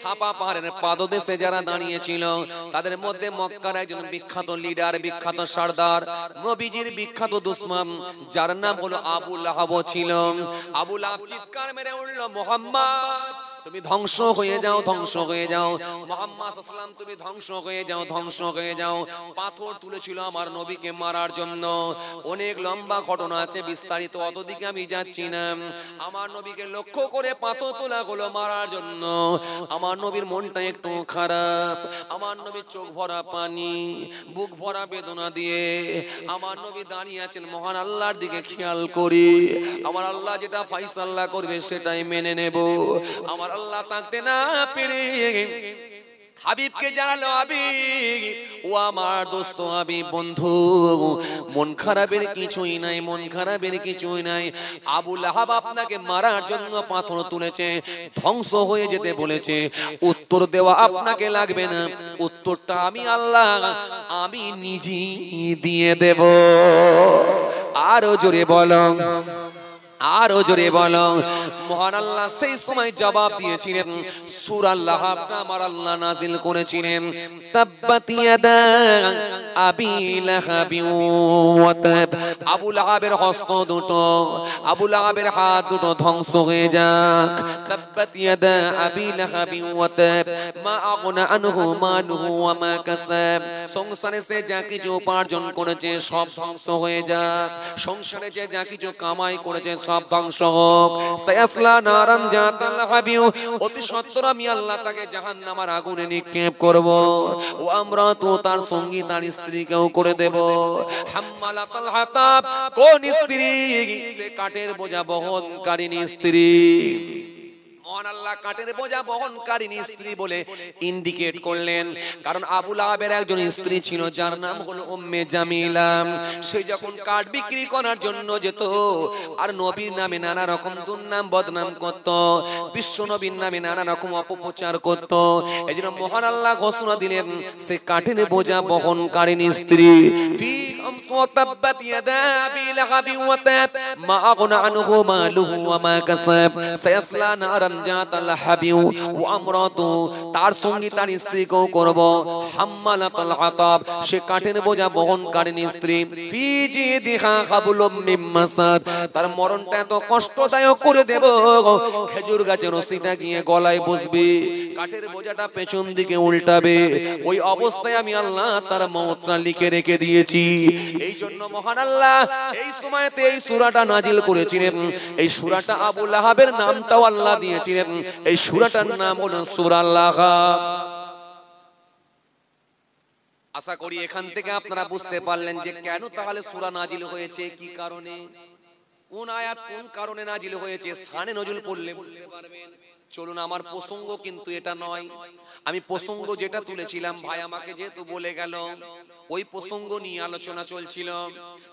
সাপা পাহাড়ের পাদদেশে যারা দাঁড়িয়েছিল তাদের মধ্যে মক্কার একজন বিখ্যাত লিডার বিখ্যাত সর্দার নবীজির বিখ্যাত দুশ্মন যার নাম হলো আবুল আহাব ছিল আবুল লাহাব চিৎকার মেরে উঠল মোহাম্মদ তুমি ধ্বংস হয়ে যাও ধ্বংস হয়ে যাও মোহাম্মদ আসলাম তুমি ধ্বংস হয়ে যাও ধ্বংস হয়ে যাও পাথর তুলেছিল আমার নবীকে মারার জন্য অনেক লম্বা ঘটনা আছে বিস্তারিত অতদিকে আমি যাচ্ছি না আমার নবীকে লক্ষ্য করে পাথর তোলা হলো মারার জন্য আমার নবীর মনটা একটু খারাপ আমার নবীর চোখ ভরা পানি বুক ভরা বেদনা দিয়ে আমার নবী দাঁড়িয়ে আছেন মহান আল্লাহর দিকে খেয়াল করি আমার আল্লাহ যেটা ফাইসাল্লাহ করবে সেটাই মেনে নেব আমার আল্লাহ তাকতে না পেরে হাবিবকে জানালো আবি ও আমার দোস্ত আবি বন্ধু মন খারাপের কিছুই নাই মন খারাপের কিছুই নাই আবুল আহাব আপনাকে মারার জন্য পাথর তুলেছে ধ্বংস হয়ে যেতে বলেছে উত্তর দেওয়া আপনাকে লাগবে না উত্তরটা আমি আল্লাহ আমি নিজেই দিয়ে দেব আরো জোরে বলো আরো জোরে বলো মহান আল্লাহ সেই সময় জবাব দিয়েছিলেন সুর আল্লাহ আমার আল্লাহ নাজিল করেছিলেন হস্ত দুটো হাত দুটো ধ্বংস হয়ে যাক আবি মা সংসারে সে যা কিছু উপার্জন করেছে সব ধ্বংস হয়ে যাক সংসারে যে যা কিছু কামাই করেছে সব সব ধ্বংস হোক সায়াসলা নারান জাতাল হাবিউ অতি সত্তর আমি আল্লাহ তাকে জাহান্নামার আগুনে নিক্ষেপ করব ও আমরা তো তার সঙ্গী তার স্ত্রীকেও করে দেব হাম্মালাতাল হাতাব কোন স্ত্রী সে কাঠের বোঝা বহনকারী স্ত্রী মহান কাটের বোঝা বহনকারী স্ত্রী বলে ইন্ডিকেট করলেন কারণ আবুল আবের একজন স্ত্রী ছিল যার নাম হলো উম্মে জামিলাম সে যখন কাঠ বিক্রি করার জন্য যেত আর নবীর নামে নানা রকম দুর্নাম বদনাম করত বিশ্ব নবীর নামে নানা রকম অপপ্রচার করত এই জন্য মহান আল্লাহ ঘোষণা দিলেন সে কাঠের বোঝা বহনকারী স্ত্রী ঠিক وتبت يدا أبي لهب وتاب ما أغنى عنه ماله وما كسب سيصلى نارا جات لهب وامراته তার সঙ্গী তার স্ত্রীকেও করব হাম্মালাতুল হাতাব সে কাঠের বোঝা বহনকারী স্ত্রী ফি জিদিহা খাবুলুম মিম তার মরণটা এত কষ্টদায়ক করে দেব খেজুর গাছের রশিটা গিয়ে গলায় বসবে কাঠের বোঝাটা পেছন দিকে উল্টাবে ওই অবস্থায় আমি আল্লাহ তার মৌতটা লিখে রেখে দিয়েছি এই জন্য মহান আল্লাহ এই সময়তে এই সূরাটা নাজিল করেছিলেন এই সূরাটা আবু লাহাবের নামটাও আল্লাহ দিয়েছিলেন এই সূরাটার নাম হলো সূরা লাহাব আশা করি এখান থেকে আপনারা বুঝতে পারলেন যে কেন তাহলে সূরা নাজিল হয়েছে কি কারণে কোন আয়াত কোন কারণে নাজিল হয়েছে সানে নজুল করলে বুঝতে পারবেন চলুন আমার প্রসঙ্গ কিন্তু এটা নয় আমি প্রসঙ্গ যেটা তুলেছিলাম ভাই আমাকে যেহেতু বলে গেল ওই প্রসঙ্গ নিয়ে আলোচনা চলছিল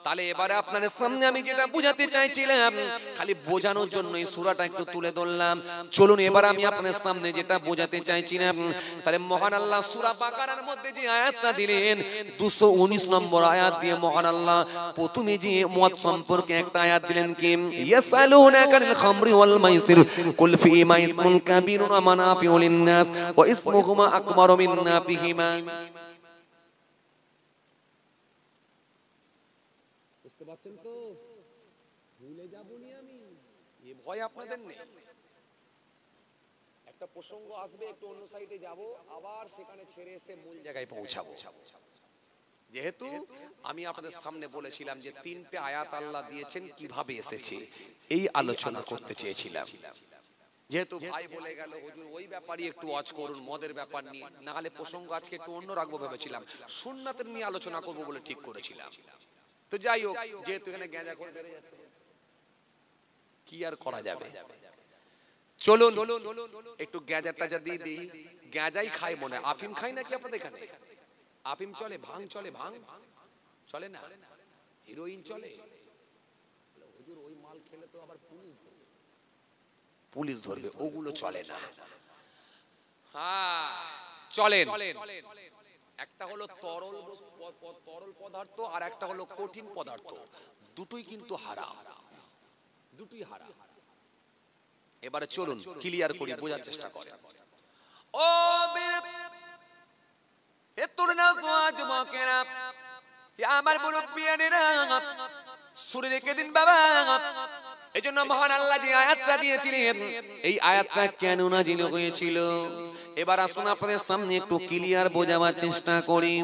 তাহলে এবারে আপনাদের সামনে আমি যেটা বুঝাতে চাইছিলাম খালি বোঝানোর জন্য এই সুরাটা একটু তুলে ধরলাম চলুন এবার আমি আপনাদের সামনে যেটা বোঝাতে চাইছিলাম তাহলে মহান আল্লাহ সুরা বাকারার মধ্যে যে আয়াতটা দিলেন দুশো উনিশ নম্বর আয়াত দিয়ে মহান আল্লাহ প্রথমে যে মত সম্পর্কে একটা আয়াত দিলেন কি ইয়াসালুনাকা আনিল খামরি ওয়াল মাইসির কুল ফি মাইসির একটা প্রসঙ্গ আসবে অন্য সাইডে যাব আবার সেখানে ছেড়ে এসে মূল জায়গায় পৌঁছাবো যেহেতু আমি আপনাদের সামনে বলেছিলাম যে তিনটে আয়াত আল্লাহ দিয়েছেন কিভাবে এসেছে এই আলোচনা করতে চেয়েছিলাম যেহেতু ভাই বলে গেল হুজুর ওই ব্যাপারই একটু ওয়াজ করুন মদের ব্যাপার নিয়ে না হলে প্রসঙ্গ আজকে একটু অন্য রাখবো ভেবেছিলাম সুন্নাতের নিয়ে আলোচনা করব বলে ঠিক করেছিলাম তো যাই হোক যেহেতু এখানে গেঁজা করে বেড়ে যাচ্ছে কি আর করা যাবে চলুন একটু গ্যাজা টাজা দিয়ে দিই গ্যাজাই খাই মনে হয় আফিম খাই নাকি আপনাদের এখানে আফিম চলে ভাং চলে ভাং চলে না হিরোইন চলে হুজুর ওই মাল খেলে তো আবার পুলিশ ধরবে ওগুলো চলে না হ্যাঁ, একটা হলো তরল তরল পদার্থ আর একটা হলো কঠিন পদার্থ দুটোই কিন্তু হারা দুটোই হারা এবারে চলুন ক্লিয়ার করি বোঝার চেষ্টা করেন ও এ তোর না আজ মাকেরা আমার মুরব্বিয়ানেরা সুরে রেখে দিন বাবা এই জন্য মহান আল্লাহ যে আয়াতটা দিয়েছিলেন এই আয়াতটা কেন না নাজিল হয়েছিল এবার আসুন আপনাদের সামনে একটু ক্লিয়ার বোঝাবার চেষ্টা করি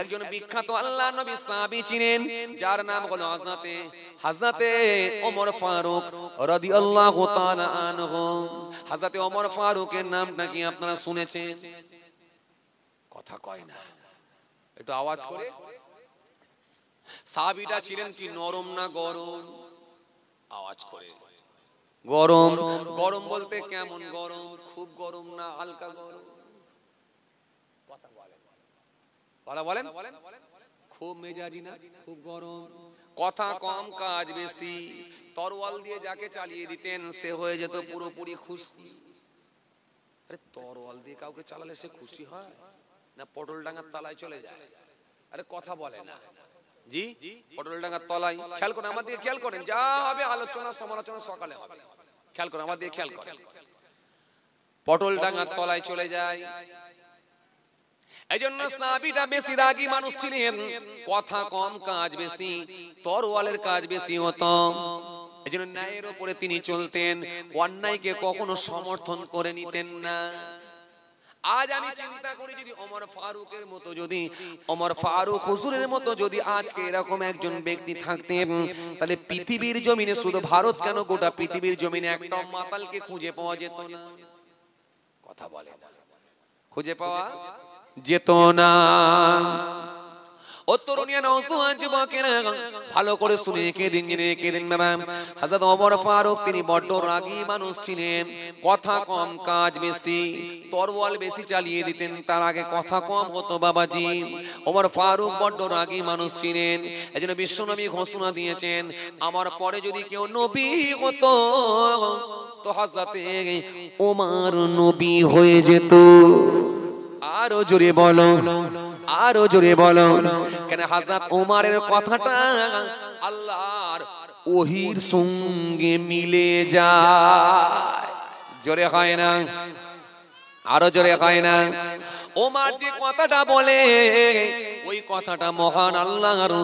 একজন বিখ্যাত আল্লাহ নবী সাহাবি ছিলেন যার নাম হলো হযরতে হযরতে ওমর ফারুক রাদিয়াল্লাহু তাআলা আনহু হযরতে ওমর ফারুকের নাম নাকি আপনারা শুনেছেন কথা কয় না একটু আওয়াজ করে সাবিটা ছিলেন কি নরম না গরম আওয়াজ করে গরম গরম বলতে কেমন গরম খুব গরম না হালকা গরম কথা বলেন কথা বলেন খুব মেজাজি না খুব গরম কথা কম কাজ বেশি তরোয়াল দিয়ে যাকে চালিয়ে দিতেন সে হয়ে যেত পুরোপুরি খুশি আরে তরোয়াল দিয়ে কাউকে চালালে সে খুশি হয় না পটল ডাঙার তালায় চলে যায় আরে কথা বলে না জি ডাঙ্গার তলায় খেয়াল করেন আমার দিকে খেয়াল করেন যা হবে আলোচনা সমালোচনা সকালে হবে খেয়াল করেন আমার দিকে খেয়াল করেন ডাঙ্গার তলায় চলে যায় বেশি রাগী মানুষ ছিলেন কথা কম কাজ বেশি তরওয়ালের কাজ বেশি হতো জন্য ন্যায়ের উপরে তিনি চলতেন অন্যায়কে কখনো সমর্থন করে নিতেন না আজ আমি চিন্তা করি যদি অমর ফারুকের মতো যদি অমর ফারুক হুজুরের মতো যদি আজকে এরকম একজন ব্যক্তি থাকতেন তাহলে পৃথিবীর জমিনে শুধু ভারত কেন গোটা পৃথিবীর জমিনে একটা মাতালকে খুঁজে পাওয়া যেত না কথা বলে খুঁজে পাওয়া যেত না ও তরুণিয়া ভালো করে শুনে কে দিন জেনে কে ফারুক তিনি বড় রাগী মানুষ ছিলেন কথা কম কাজ বেশি তরওয়াল বেশি চালিয়ে দিতেন তার আগে কথা কম হতো বাবাজি ওমর ফারুক বড় রাগী মানুষ ছিলেন জন্য বিশ্বনবী ঘোষণা দিয়েছেন আমার পরে যদি কেউ নবী হতো তো হযরতে ওমার নবী হয়ে যেত আরো জোরে বলো আরো জোরে বলো কেন হাজরত উমারের কথাটা আল্লাহর ওহির সঙ্গে মিলে যায় জোরে হয় না আরো জোরে হয় না ওমার যে কথাটা বলে ওই কথাটা মহান আল্লাহর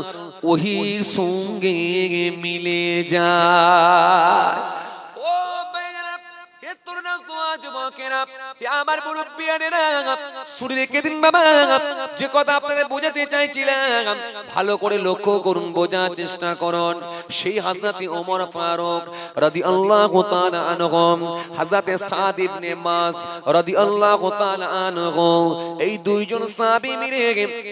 ওহির সঙ্গে মিলে যায় ভালো করে লক্ষ্য করুন বোঝার চেষ্টা করুন সেই হাজরাতে ওমর ফারুক রাদি আল্লাহ আনহম হাজরাতে মাস রাদি আল্লাহ এই দুইজন সাবি মিলে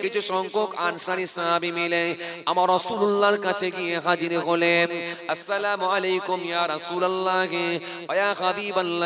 কিছু সংখ্যক আনসারি সাহাবী মিলে আমার রাসূলুল্লাহর কাছে গিয়ে হাজির হলেন আসসালাম আলাইকুম ইয়া রাসূলুল্লাহ ওয়া হাবিবাল্লাহ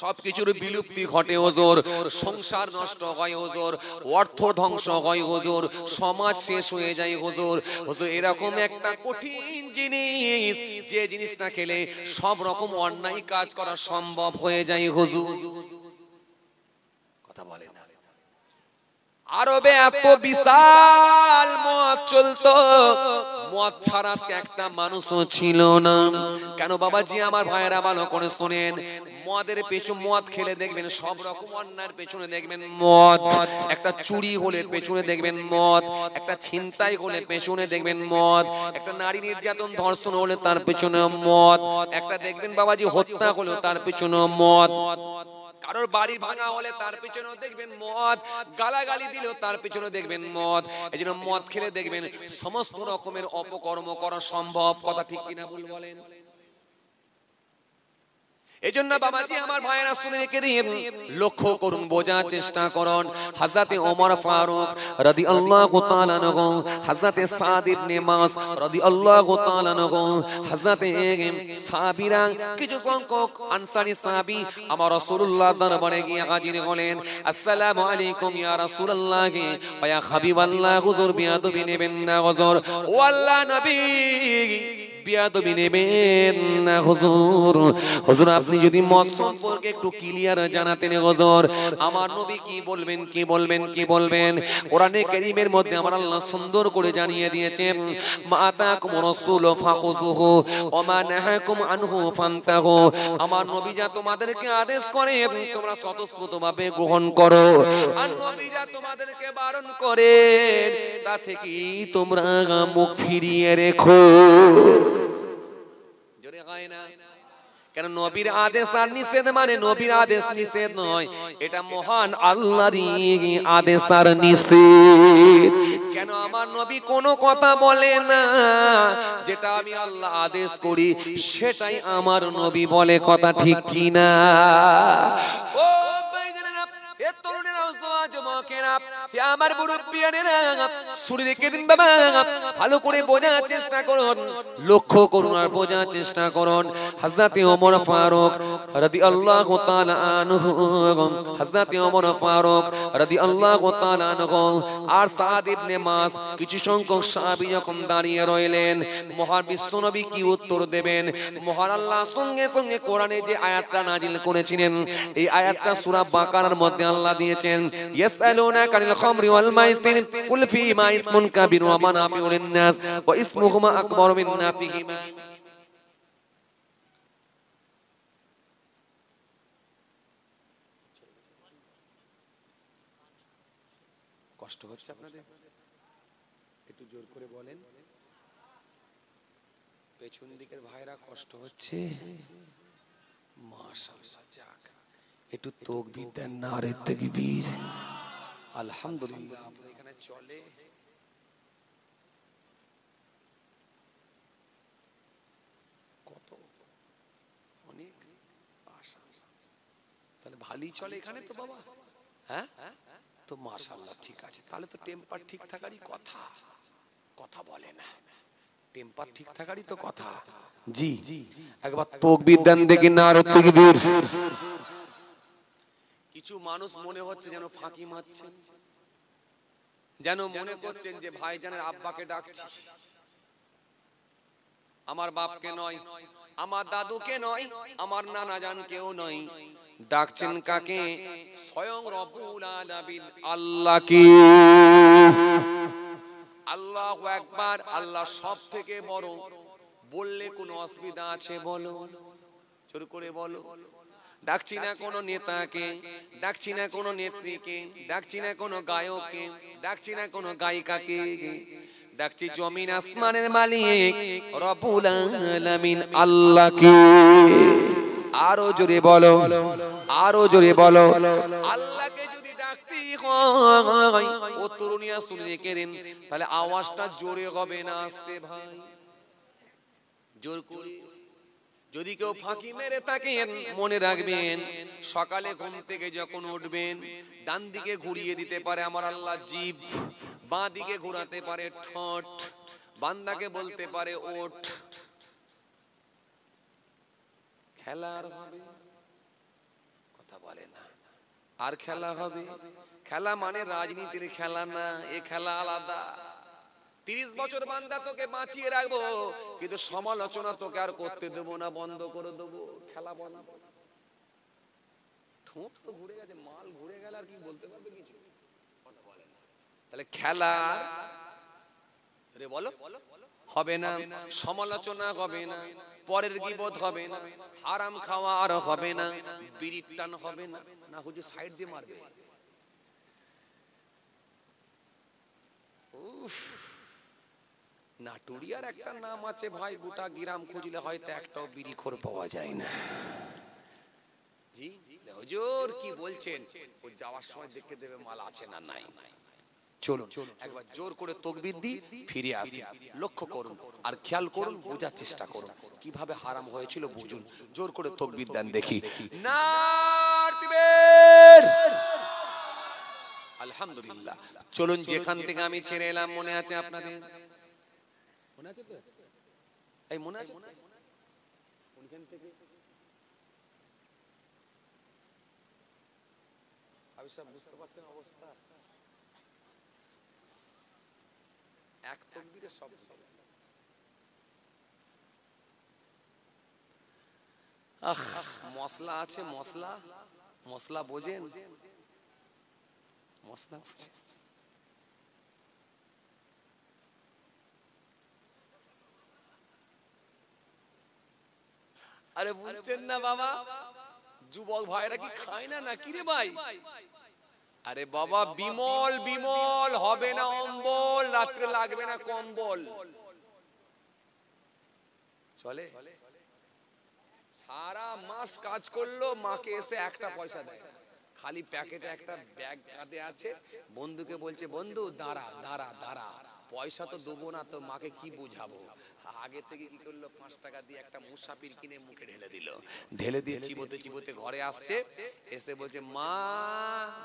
সবকিছুর বিলুপ্তি ঘটে ওজোর সংসার নষ্ট হয় ওজোর অর্থ ধ্বংস হয় ওজোর সমাজ শেষ হয়ে যায় ওজোর ওজোর এরকম একটা কঠিন জিনিস যে জিনিসটা খেলে সব রকম অন্যায় কাজ করা সম্ভব হয়ে যায় হুজুর কথা বলেন আরবে এত বিশাল মদ চলতো মদ ছাড়া একটা মানুষও ছিল না কেন বাবাজি আমার ভাইয়েরা ভালো করে শোনেন মদের পেছন মদ খেলে দেখবেন সব রকম অন্যার পেছনে দেখবেন মদ একটা চুরি হলে পেছনে দেখবেন মদ একটা ছিনতাই হলে পেছনে দেখবেন মদ একটা নারী নির্যাতন ধর্ষণ হলে তার পেছনে মদ একটা দেখবেন বাবাজি হত্যা হলে তার পেছনে মদ কারোর বাড়ি ভাঙা হলে তার পিছনেও দেখবেন মদ গালাগালি দিলেও তার পিছনে দেখবেন মদ এই জন্য মদ খেলে দেখবেন সমস্ত রকমের অপকর্ম করা সম্ভব কথা ঠিক কিনা বলেন এজন্য বাবাজি আমার ভাইয়েরা শুনে রেখে দিন লক্ষ্য করুন বোঝার চেষ্টা করুন হযরতে ওমর ফারুক রাদিয়াল্লাহু তাআলা নগো হযরতে সাদ ইবনে মাস রাদিয়াল্লাহু তাআলা নগো হযরতে সাহাবীরা কিছু সংখ্যক আনসারী সাহাবী আমার রাসূলুল্লাহ দরবারে গিয়ে হাজির হলেন আসসালামু আলাইকুম ইয়া রাসূলুল্লাহ ওয়া হাবিবাল্লাহ হুজুর বিয়াদবি নেবেন না হুজুর ও আল্লাহ নবী বিয়াদবি নেবেন না হুজুর হুজুর আপনি যদি মত সম্পর্কে একটু ক্লিয়ার জানাতেন গজর আমার নবী কি বলবেন কি বলবেন কি বলবেন কোরআনে কারীমের মধ্যে আমার আল্লাহ সুন্দর করে জানিয়ে দিয়েছেন মাতাকুম রাসূল ফাখুযুহু ওয়া মা নাহাকুম আনহু ফান্তাহু আমার নবী যা তোমাদেরকে আদেশ করে তোমরা স্বতঃস্ফূর্তভাবে গ্রহণ করো আর নবী যা তোমাদেরকে বারণ করে তা থেকে তোমরা মুখ ফিরিয়ে রেখো জোরে হয় না কেন নবীর আদেশ আর নিষেধ মানে নবীর আদেশ নিষেধ নয় এটা মহান আল্লাহরই আদেশ আর নিষেধ কেন আমার নবী কোনো কথা বলে না যেটা আমি আল্লাহ আদেশ করি সেটাই আমার নবী বলে কথা ঠিক কিনা ও আমার বাবা ভালো করে বোঝার চেষ্টা করুন লক্ষ্য করুন আর বোঝার চেষ্টা করুন ওমর ফারুক ওমর ফারুক আর সাদ ইবনে মাস কিছু সংখ্যক সাহাবী যখন দাঁড়িয়ে রইলেন মহান বিশ্বনবী কি উত্তর দেবেন মহান আল্লাহ সঙ্গে সঙ্গে কোরআনে যে আয়াতটা নাজিল করেছিলেন এই আয়াতটা সুরা বাকারার মধ্যে আল্লাহ দিয়েছেন ইয়াসআলুনা ينهاك عن الخمر والميسر قل فيهما إثم كبير ومنافع للناس وإسمهما أكبر من نافعهما কষ্ট হচ্ছে আপনাদের একটু জোর করে বলেন পেছন দিকের ভাইরা কষ্ট হচ্ছে মাশাআল্লাহ যাক একটু তকবীর দেন না রে তকবীর আলহামদুলিল্লাহ আমাদের এখানে চলে কত অনেক তাহলে ভালোই চলে এখানে তো বাবা হ্যাঁ তো মাশাল্লাহ ঠিক আছে তাহলে তো টেম্পার ঠিক থাকারই কথা কথা বলে না টেম্পার ঠিক থাকারই তো কথা জি জি একবার তকবির দেন দেখি না আর তকবির কিছু মানুষ মনে হচ্ছে যেন ফাঁকি মারছে যেন মনে করছেন যে ভাই ভাইজানের আব্বাকে ডাকছে আমার বাপকে নয় আমার দাদুকে নয় আমার নানা জান কেউ নয় ডাকছেন কাকে স্বয়ং রবুল আলামিন আল্লাহ কি আল্লাহ একবার আল্লাহ সব থেকে বড় বললে কোনো অসুবিধা আছে বলো জোর করে বলো ডাকছি না কোন নেতাকে ডাকছি না কোন নেত্রীকে ডাকছি না কোন গায়ককে ডাকছি না কোনো গায়িকাকে ডাকছি জমিন আসমানের মালিক রবুল আলামিন আল্লাহকে আরো জোরে বলো আরো জোরে বলো আল্লাহকে যদি ডাকতি হয় ও তরুণিয়া শুনে রেখে দিন তাহলে আওয়াজটা জোরে হবে না আসতে ভাই জোর করে যদি কেউ ফাঁকি মেরে থাকেন মনে রাখবেন সকালে ঘুম থেকে যখন উঠবেন ডান দিকে ঘুরিয়ে দিতে পারে আমার আল্লাহ জীব বাঁ দিকে ঘুরাতে পারে ঠট বান্দাকে বলতে পারে ওঠ খেলার হবে কথা বলে না আর খেলা হবে খেলা মানে, মানে রাজনীতির খেলা না এ খেলা আলাদা তিরিশ বছর বান্দা তোকে বাঁচিয়ে রাখবো কিন্তু সমালোচনা তোকে আর করতে দেবো না বন্ধ করে দেবো খেলা বনা ঠোঁট তো ঘুরে গেছে মাল ঘুরে গেল আর কি বলতে পারবে কিছু তাহলে খেলা রে বলো হবে না সমালোচনা হবে না পরের গিবত হবে না হারাম খাওয়া আর হবে না বিড়ির টান হবে না না হুজুর সাইড দিয়ে মারবে উফ নাটুরিয়ার একটা নাম আছে ভাই গোটা গ্রাম খুঁজলে হয়তো একটাও খোর পাওয়া যায় না জি হুজুর কি বলছেন ও যাওয়ার সময় দেখে দেবে মাল আছে না নাই চলুন একবার জোর করে তকবির দি ফিরে আসি লক্ষ্য করুন আর খেয়াল করুন বোঝার চেষ্টা করুন কিভাবে হারাম হয়েছিল বুঝুন জোর করে তকবির দেন দেখি না আলহামদুলিল্লাহ চলুন যেখান থেকে আমি ছেড়ে এলাম মনে আছে আপনাদের এই মনে আছে মশলা আছে মশলা মশলা বোঝেন মশলা বোঝেন আরে বুঝছেন না বাবা যুবক ভাইরা কি খায় না না কিরে ভাই আরে বাবা বিমল বিমল হবে না অম্বল রাত্রে লাগবে না কম্বল চলে সারা মাস কাজ করলো মাকে এসে একটা পয়সা দেয় খালি প্যাকেটে একটা ব্যাগ কাঁধে আছে বন্ধুকে বলছে বন্ধু দাঁড়া দাঁড়া দাঁড়া পয়সা তো দেবো না তো মাকে কি বোঝাবো আগে থেকে কি করলো পাঁচ টাকা দিয়ে একটা মুসাফির কিনে মুখে ঢেলে দিল ঢেলে দিয়ে চিবোতে চিবোতে ঘরে আসছে এসে বলছে মা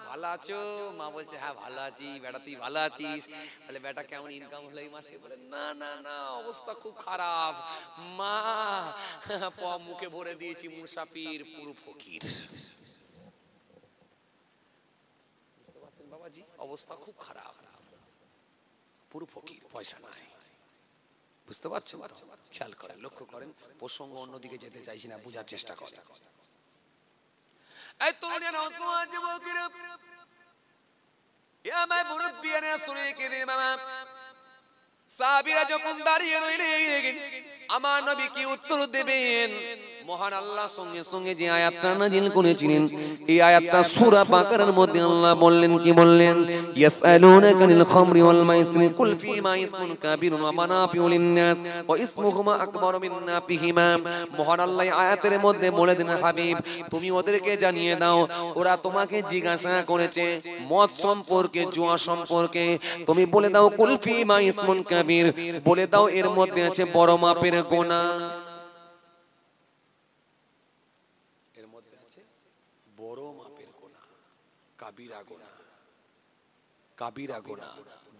ভালো আছো মা বলছে হ্যাঁ ভালো হ্যাঁ, আছি বেটা তুই ভালো আছিস তাহলে বেটা কেমন ইনকাম হলো এই মাসে বলে না না না অবস্থা খুব খারাপ মা প মুখে ভরে দিয়েছি মুসাফির পুরো ফকির বাবাজি অবস্থা খুব খারাপ পুরো ফকির পয়সা নাই বুঝতে পারছো খেয়াল করেন লক্ষ্য করেন প্রসঙ্গ অন্যদিকে যেতে চাইছি না বোঝার চেষ্টা করে আমার নবী কি উত্তর দেবেন মহান আল্লাহ সঙ্গে সঙ্গে যে আয়াতটা নাজিল করেছিলেন এই আয়াতটা সূরা বাকারার মধ্যে আল্লাহ বললেন কি বললেন খামরি ওয়াল মাইসির কুল ফীমা ইসমুন কাবীরুন ওয়া মানাফিউ লিন-নাস ওয়া ইসমুহুমা আকবারু মিন নাফিহিমা মহান আল্লাহ আয়াতের মধ্যে বলে দেন হাবিব তুমি ওদেরকে জানিয়ে দাও ওরা তোমাকে জিজ্ঞাসা করেছে মদ সম্পর্কে জুয়া সম্পর্কে তুমি বলে দাও কুল ফীমা ইসমুন কাবীর বলে দাও এর মধ্যে আছে বড় মাপের গোনা কাবিরা গোনা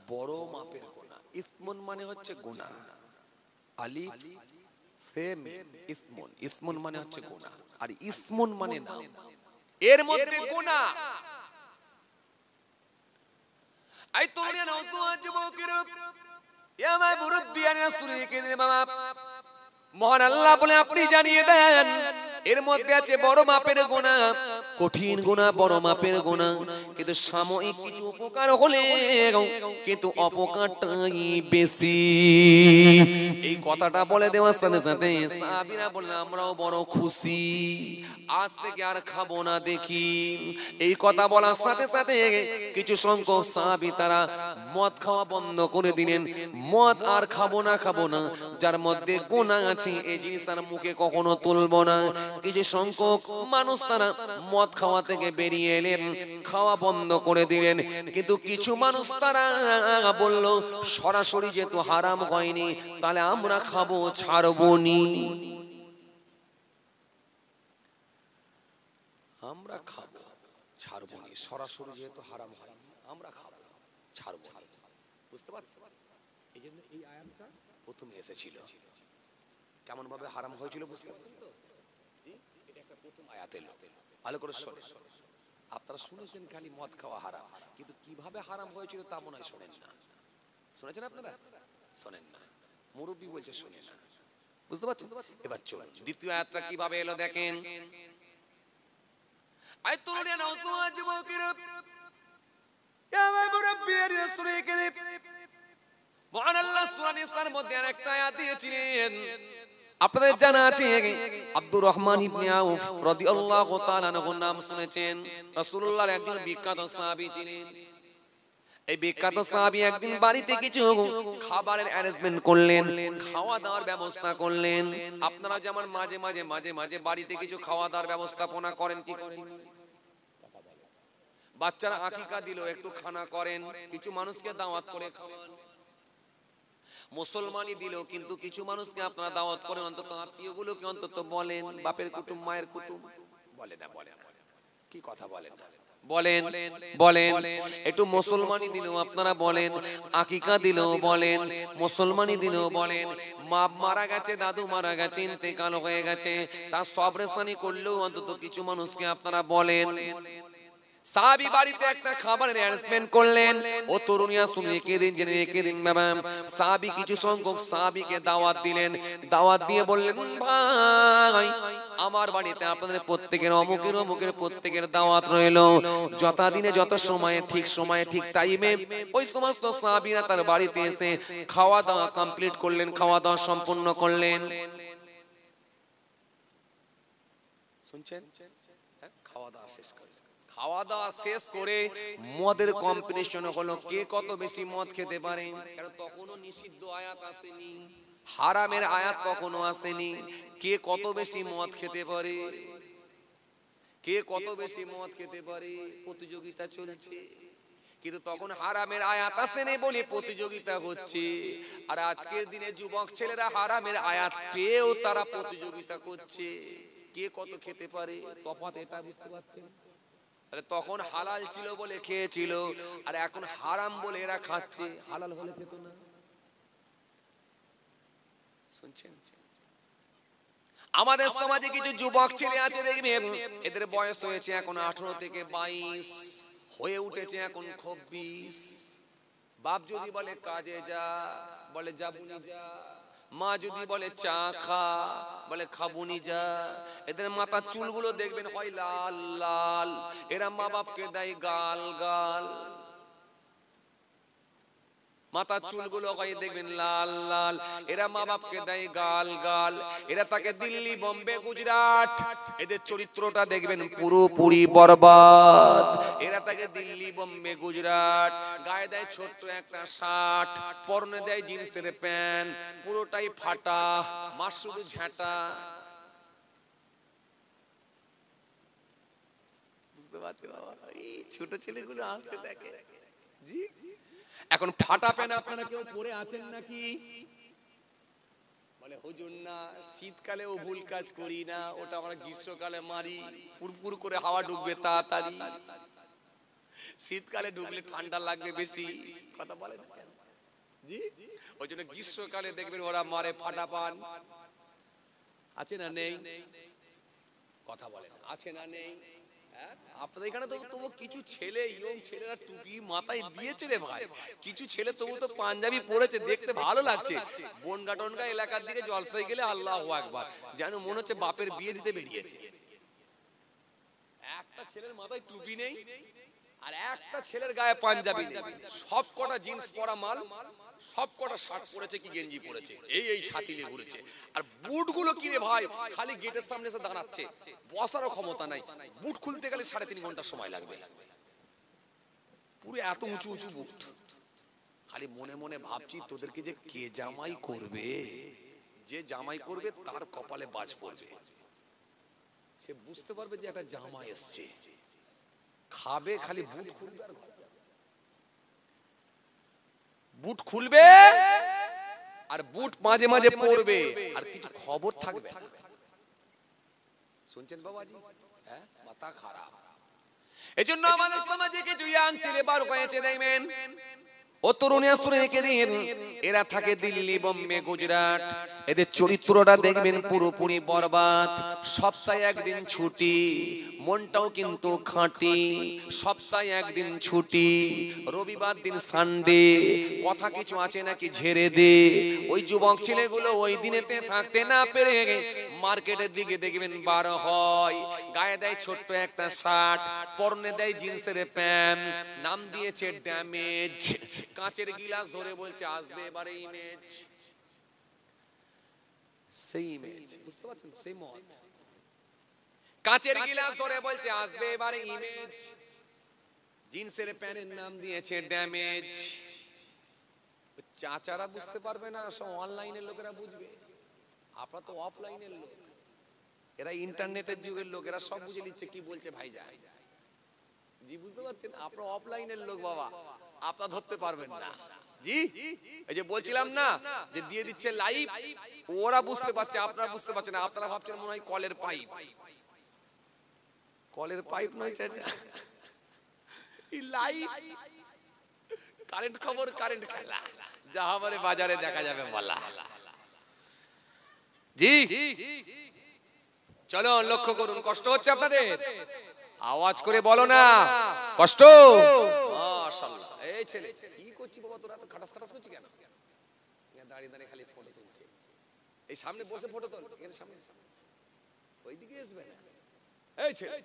বড় মাপের গোনা ইসমন মানে হচ্ছে গোনা আলী সেম ইসমন ইসমন মানে হচ্ছে গোনা আর ইসমন মানে নাম এর মধ্যে গোনা আই তোমরা রাসূলের বাবা মহান আল্লাহ বলে আপনি জানিয়ে দেন এর মধ্যে আছে বড় মাপের গোনা কঠিন গুণা বড় মাপের গুণা কিন্তু সাময়িক কিছু উপকার হলে কিন্তু অপকারটাই বেশি এই কথাটা বলে দেওয়ার সাথে সাথে সাহাবিরা বললে আমরাও বড় খুশি আজ থেকে আর খাবো না দেখি এই কথা বলার সাথে সাথে কিছু সংখ্যক সাহাবি তারা মদ খাওয়া বন্ধ করে দিলেন মদ আর খাবো না খাবো না যার মধ্যে গোনা আছে এই জিনিস তার মুখে কখনো তুলবো না কিছু সংখ্যক মানুষ তারা মদ খাওয়া থেকে বেরিয়ে এলেন খাওয়া বন্ধ করে দিলেন কিন্তু কিছু মানুষ তারা বললো সরাসরি যেহেতু হারাম হয়নি তাহলে আমরা খাবো ছাড়বো নি আমরা খাবো ছাড়বো না সরাসরি যেহেতু হারাম হয় আমরা খাবো ছাড়বো বুঝতে পারছো এই জন্য এই আয়ামটা প্রথমে এসেছিল কেমন ভাবে হারাম হয়েছিল বুঝতে পারছেন তো এটা একটা প্রথম আয়াত এলো ভালো করে শোনে আপনারা শুনেছেন খালি মদ খাওয়া হারাম কিন্তু কিভাবে হারাম হয়েছিল তা মনে হয় শোনেন না শুনেছেন আপনারা শোনেন না মুরব্বী বলছে শোনে না বুঝতে পারছেন এবার চলুন দ্বিতীয় আয়াতটা কিভাবে এলো দেখেন ভাই তরুণিয়া নওজোয়ান যুবকেরা মহান আল্লাহ সুরান ইসলার মধ্যে একটা আয়াত দিয়েছিলেন আপনাদের জানা আছে আব্দুর রহমান ইবনে আউফ রাদিয়াল্লাহু তাআলা নাম শুনেছেন রাসূলুল্লাহর একজন বিখ্যাত সাহাবী ছিলেন এই বিখ্যাত সাহাবি একদিন বাড়িতে কিছু খাবারের অ্যারেঞ্জমেন্ট করলেন খাওয়া দাওয়ার ব্যবস্থা করলেন আপনারা যেমন মাঝে মাঝে মাঝে মাঝে বাড়িতে কিছু খাওয়া দাওয়ার ব্যবস্থাপনা করেন কি করেন বাচ্চারা আকিকা দিল একটু খানা করেন কিছু মানুষকে দাওয়াত করে মুসলমানি মুসলমানই দিল কিন্তু কিছু মানুষকে আপনারা দাওয়াত করে অন্তত আত্মীয়গুলোকে অন্তত বলেন বাপের কুটুম মায়ের কুটুম বলে না বলে কি কথা বলেন না বলেন বলেন একটু মুসলমানি দিলো আপনারা বলেন আকিকা দিলেও বলেন মুসলমানি দিলেও বলেন মাপ মারা গেছে দাদু মারা গেছে ইন্তেকাল হয়ে গেছে তার সবরেসানি করলেও অন্তত কিছু মানুষকে আপনারা বলেন সাবি বাড়িতে একটা খাবার অ্যারেঞ্জমেন্ট করলেন ও তরুণিয়া শুনে একে দিন জেনে একে দিন ম্যাম সাবি কিছু সংখ্যক সাবিকে দাওয়াত দিলেন দাওয়াত দিয়ে বললেন ভাই আমার বাড়িতে আপনাদের প্রত্যেকের অমুকের অমুকের প্রত্যেকের দাওয়াত রইল যথাদিনে যত সময়ে ঠিক সময়ে ঠিক টাইমে ওই সমস্ত সাবিরা তার বাড়িতে এসে খাওয়া দাওয়া কমপ্লিট করলেন খাওয়া দাওয়া সম্পূর্ণ করলেন শুনছেন খাওয়া দাওয়া শেষ করে মদের কম্পিটিশন হলো কে কত বেশি মদ খেতে পারে তখনও নিষিদ্ধ আয়াত আসেনি হারামের আয়াত কখনো আসেনি কে কত বেশি মদ খেতে পারে কে কত বেশি মদ খেতে পারে প্রতিযোগিতা চলছে কিন্তু তখন হারামের আয়াত আসেনি বলে প্রতিযোগিতা হচ্ছে আর আজকের দিনে যুবক ছেলেরা হারামের আয়াত পেয়েও তারা প্রতিযোগিতা করছে কে কত খেতে পারে তফাত এটা বুঝতে পারছেন তখন হালাল ছিল বলে খেয়েছিল আর এখন হারাম বলে এরা খাচ্ছে হালাল হলে খেত না শুনছেন আমাদের সমাজে কিছু যুবক ছেলে আছে দেখবেন এদের বয়স হয়েছে এখন আঠারো থেকে বাইশ হয়ে উঠেছে এখন খব্বিশ বাপ যদি বলে কাজে যা বলে যাবুনি যা মা যদি বলে চা খা বলে খাবুনি যা এদের মাথার চুলগুলো দেখবেন হয় লাল লাল এরা মা বাপকে দেয় গাল গাল মাথার চুলগুলো হয়ে দেখবেন লাল লাল এরা মা বাপকে দেয় গাল গাল এরা তাকে দিল্লি বম্বে গুজরাট এদের চরিত্রটা দেখবেন পুরোপুরি বরবাদ এরা তাকে দিল্লি বম্বে গুজরাট গায়ে দেয় ছোট্ট একটা শার্ট পরনে দেয় জিন্সের প্যান্ট পুরোটাই ফাটা মাসুদ ঝাঁটা বুঝতে পারছি বাবা এই ছোট ছেলেগুলো আসছে দেখে জি এখন ফাটা প্যান্ট আপনারা কেউ পরে আছেন নাকি বলে হুজুর না শীতকালেও ভুল কাজ করি না ওটা আমরা গ্রীষ্মকালে মারি পুরপুর করে হাওয়া ঢুকবে তাড়াতাড়ি শীতকালে ঢুকলে ঠান্ডা লাগবে বেশি কথা বলে জি ওই জন্য গ্রীষ্মকালে দেখবেন ওরা মারে ফাটা পান আছে না নেই কথা বলে আছে না নেই হ্যাঁ আপনাদের এখানে তো তবু কিছু ছেলে ইয়ং ছেলেরা টুপি মাথায় দিয়েছে রে ভাই কিছু ছেলে তবু তো পাঞ্জাবি দেখতে ভালো লাগছে বনগা টনগা এলাকার দিকে জলসাই গেলে আল্লাহ একবার যেন মনে হচ্ছে বাপের বিয়ে দিতে বেরিয়েছে একটা ছেলের মাথায় টুপি নেই আর একটা ছেলের গায়ে পাঞ্জাবি নেই সব কটা জিন্স পরা মাল সব কটা শার্ট পরেছে কি গেঞ্জি পরেছে এই এই ছাতি নিয়ে ঘুরেছে আর বুটগুলো কিনে ভাই খালি গেটের সামনে এসে দাঁড়াচ্ছে বসারও ক্ষমতা নাই বুট খুলতে গেলে সাড়ে তিন ঘন্টা সময় লাগবে পুরো এত উঁচু উঁচু বুট খালি মনে মনে ভাবছি তোদেরকে যে কে জামাই করবে যে জামাই করবে তার কপালে বাজ পড়বে সে বুঝতে পারবে যে একটা জামা এসছে খাবে খালি বুট খুলবে আর বুট খুলবে আর বুট মাঝে মাঝে পড়বে আর কিছু খবর থাকবে শুনছেন বাবাজি হ্যাঁ? মাথা খারাপ এজন্য আমাদের সমাজে কিছু ইয়াং ছেলে হয়েছে দেখবেন ও তরুণী রেখে দিন এরা থাকে দিল্লি বোম্বে গুজরাট এদের চরিত্রটা দেখবেন পুরোপুরি বরবাদ সপ্তাহে একদিন ছুটি মনটাও কিন্তু খাঁটি সপ্তাহে একদিন ছুটি রবিবার দিন সানডে কথা কিছু আছে নাকি ঝেড়ে দে ওই যুবক ছেলেগুলো ওই দিনেতে থাকতে না পেরে মার্কেটের দিকে দেখবেন বার হয় গায়ে দেয় ছোট্ট একটা শার্ট পরনে দেয় জিন্সের প্যান্ট নাম দিয়েছে ড্যামেজ কাঁচের গিলাস ধরে বলছে আসবে এবারে ইমেজ সেই গিলাস ধরে বলছে আসবে এবারে ইমেজ জিন্সের প্যানের নাম দিয়েছে ড্যামেজ চাচারা বুঝতে পারবে না সব অনলাইনের লোকেরা বুঝবে আপনারা তো অফলাইনের লোক এরা ইন্টারনেটের যুগের লোক এরা সব বুঝে নিচ্ছে কি বলছে ভাই যাই জি বুঝতে পারছেন আপনারা অফলাইনের লোক বাবা আপনারা ধরতে পারবেন না বলছিলাম না যে দিয়ে দিচ্ছে লাইভ ওরা বুঝতে পারছে আপনারা বুঝতে না আপনারা ভাবছেন মনে হয় কলের পাইপ কলের পাইপ নয় লাইভ কারেন্ট খবর কারেন্ট খেলা বাজারে দেখা যাবে বলা জি চলো লক্ষ্য করুন কষ্ট হচ্ছে আপনাদের আওয়াজ করে বলো না কষ্ট এই ছেলে কি করছি বাবা তোরা তো খাটাস খাটাস করছি কেন দাঁড়িয়ে দাঁড়িয়ে খালি ফটো তুলছে এই সামনে বসে ফটো তোল এখানে সামনে ওই দিকে আসবে না এই ছেলে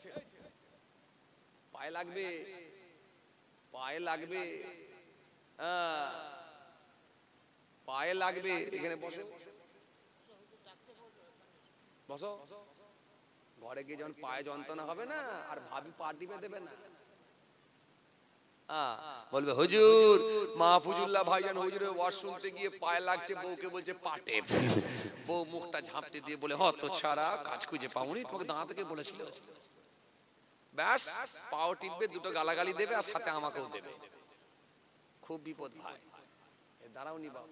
পায়ে লাগবে পায়ে লাগবে হ্যাঁ। পায়ে লাগবে এখানে বসে বসো ঘরে গিয়ে যখন পায়ে যন্ত্রণা হবে না আর ভাবি পা দিবে দেবে না বলবে হুজুর মাহফুজুল্লাহ ভাইজান হুজুরে ওয়াজ শুনতে গিয়ে পায়ে লাগছে বউকে বলছে পাটে বউ মুখটা ঝাঁপতে দিয়ে বলে হত হ্যাঁ, ছাড়া কাজ খুঁজে পাওনি তোমাকে দাঁড়া থেকে বলেছিল ব্যাস পাও টিপবে দুটো গালাগালি দেবে আর সাথে আমাকেও দেবে খুব বিপদ ভাই দাঁড়াও নি বাবা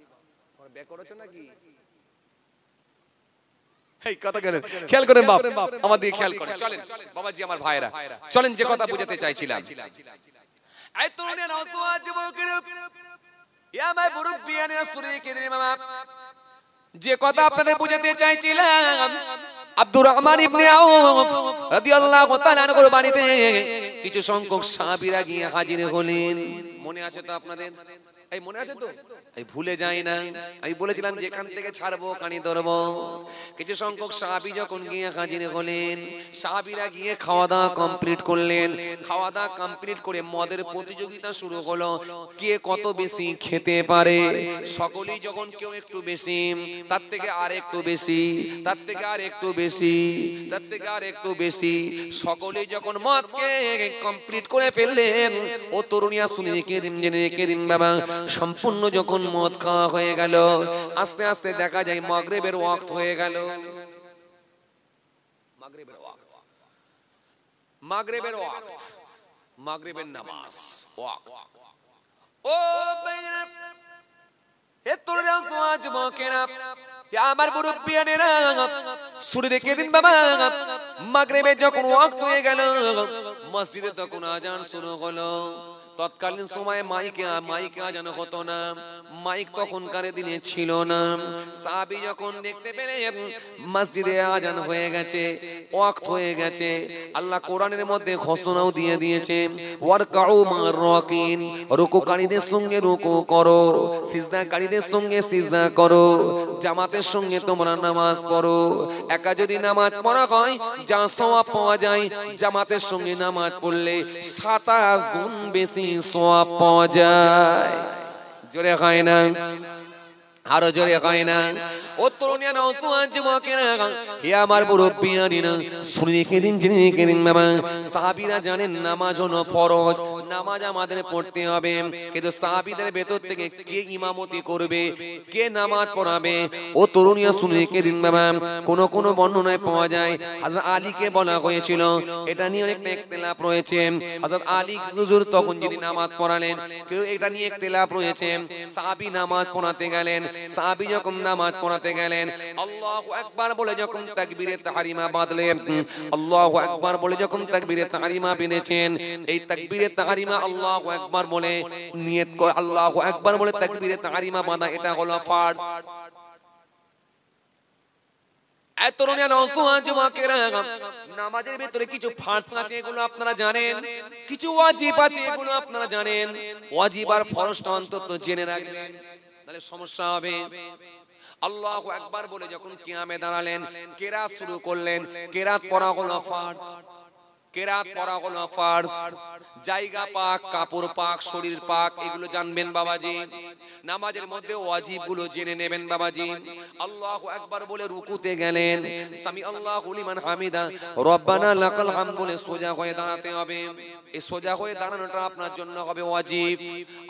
তোমার করেছো নাকি আমার বাবাজি আমার ভাইরা চলেন যে কথা বুঝাতে চাইছিলাম আই তরুণে নওজোয়ান যুবকের এ আমার মুরব্বিয়ানে সুরে কেদরি মামা যে কথা আপনাদের বুঝাতে চাইছিলাম আব্দুর রহমান ইবনে আউফ রাদিয়াল্লাহু তাআলা আনহুর বাড়িতে কিছু সংখ্যক সাহাবীরা গিয়ে হাজির হলেন মনে আছে তো আপনাদের এই মনে আছে তো এই ভুলে যাই না আমি বলেছিলাম যেখান থেকে ছাড়বো কানি ধরবো কিছু সংখ্যক সাহাবি যখন গিয়ে হাজির হলেন সাহাবিরা গিয়ে খাওয়া দাওয়া কমপ্লিট করলেন খাওয়া দাওয়া কমপ্লিট করে মদের প্রতিযোগিতা শুরু হলো কে কত বেশি খেতে পারে সকলেই যখন কেউ একটু বেশি তার থেকে আর একটু বেশি তার থেকে আর একটু বেশি তার থেকে আর একটু বেশি সকলেই যখন মদকে কমপ্লিট করে ফেললেন ও তরুণিয়া শুনে রেখে দিন জেনে রেখে দিন বাবা সম্পূর্ণ যখন মদ খাওয়া হয়ে গেল আস্তে আস্তে দেখা যায় মগরেবের ওয়াক্ত হয়ে গেল মাগরেবের ওয়াক্ত মাগরেবের নামাজ ওয়াক্ত ও এ তোর মকেরা আমার মুরব্বিয়ানেরা দিন বাবা মাগরেবে যখন ওয়াক্ত হয়ে গেল মসজিদে তখন আজান শুরু হলো তৎকালীন সময়ে মাইক মাইক যেন হতো না মাইক তখন কারে দিনে ছিল না সাহাবি যখন দেখতে পেলে মসজিদে আজান হয়ে গেছে ওয়াক্ত হয়ে গেছে আল্লাহ কোরআনের মধ্যে ঘোষণাও দিয়ে দিয়েছে ওয়ারকাউ মার রকিন রুকুকারীদের সঙ্গে রুকু করো সিজদাকারীদের সঙ্গে সিজদা করো জামাতের সঙ্গে তোমরা নামাজ পড়ো একা যদি নামাজ পড়া হয় যা সওয়াব পাওয়া যায় জামাতের সঙ্গে নামাজ পড়লে সাতাশ গুণ বেশি সোয়াব পাওয়া যায় জোরে হয় না আরো জোরে কয় না ও তরুণিয়া নওজোয়ান যুবকেরা হে আমার মুরব্বিয়ানিরা শুনে রেখে দিন জেনে রেখে দিন বাবা সাহাবিরা জানেন নামাজ হলো ফরজ নামাজ আমাদের পড়তে হবে কিন্তু সাহাবিদের ভেতর থেকে কে ইমামতি করবে কে নামাজ পড়াবে ও তরুণিয়া শুনে রেখে দিন বাবা কোন কোন বর্ণনায় পাওয়া যায় হাজরত আলীকে বলা হয়েছিল এটা নিয়ে অনেকটা একতেলাপ রয়েছে হাজরত আলী হুজুর তখন যদি নামাজ পড়ালেন কেউ এটা নিয়ে একতেলাপ রয়েছে সাহাবী নামাজ পড়াতে গেলেন সাহাবি যখন নামাজ পড়াতে গেলেন আল্লাহ একবার বলে যখন তাকবীরে তাহারিমা বাঁধলেন আল্লাহ একবার বলে যখন তাকবীরে তাহারিমা বেঁধেছেন এই তাকবীরে তাহারিমা আল্লাহ একবার বলে নিয়ত করে আল্লাহ একবার বলে তাকবীরে তাহারিমা বাঁধা এটা হলো ফার্স নামাজের ভিতরে কিছু ফার্স আছে এগুলো আপনারা জানেন কিছু ওয়াজিব আছে এগুলো আপনারা জানেন ওয়াজিব আর ফরজটা অন্তত জেনে রাখবেন তাহলে সমস্যা হবে আল্লাহ একবার বলে যখন কিয়ামে দাঁড়ালেন কেরাত শুরু করলেন কেরাত পড়া হলো ফাট কেরাত পড়া হলো ফার্স জায়গা পাক কাপড় পাক শরীর পাক এগুলো জানবেন বাবাজি নামাজের মধ্যে ওয়াজিব গুলো জেনে নেবেন বাবাজি আল্লাহু আকবার বলে রুকুতে গেলেন সামি আল্লাহু লিমান হামিদা রব্বানা লাকাল হাম বলে সোজা হয়ে দাঁড়াতে হবে এই সোজা হয়ে দাঁড়ানোটা আপনার জন্য হবে ওয়াজিব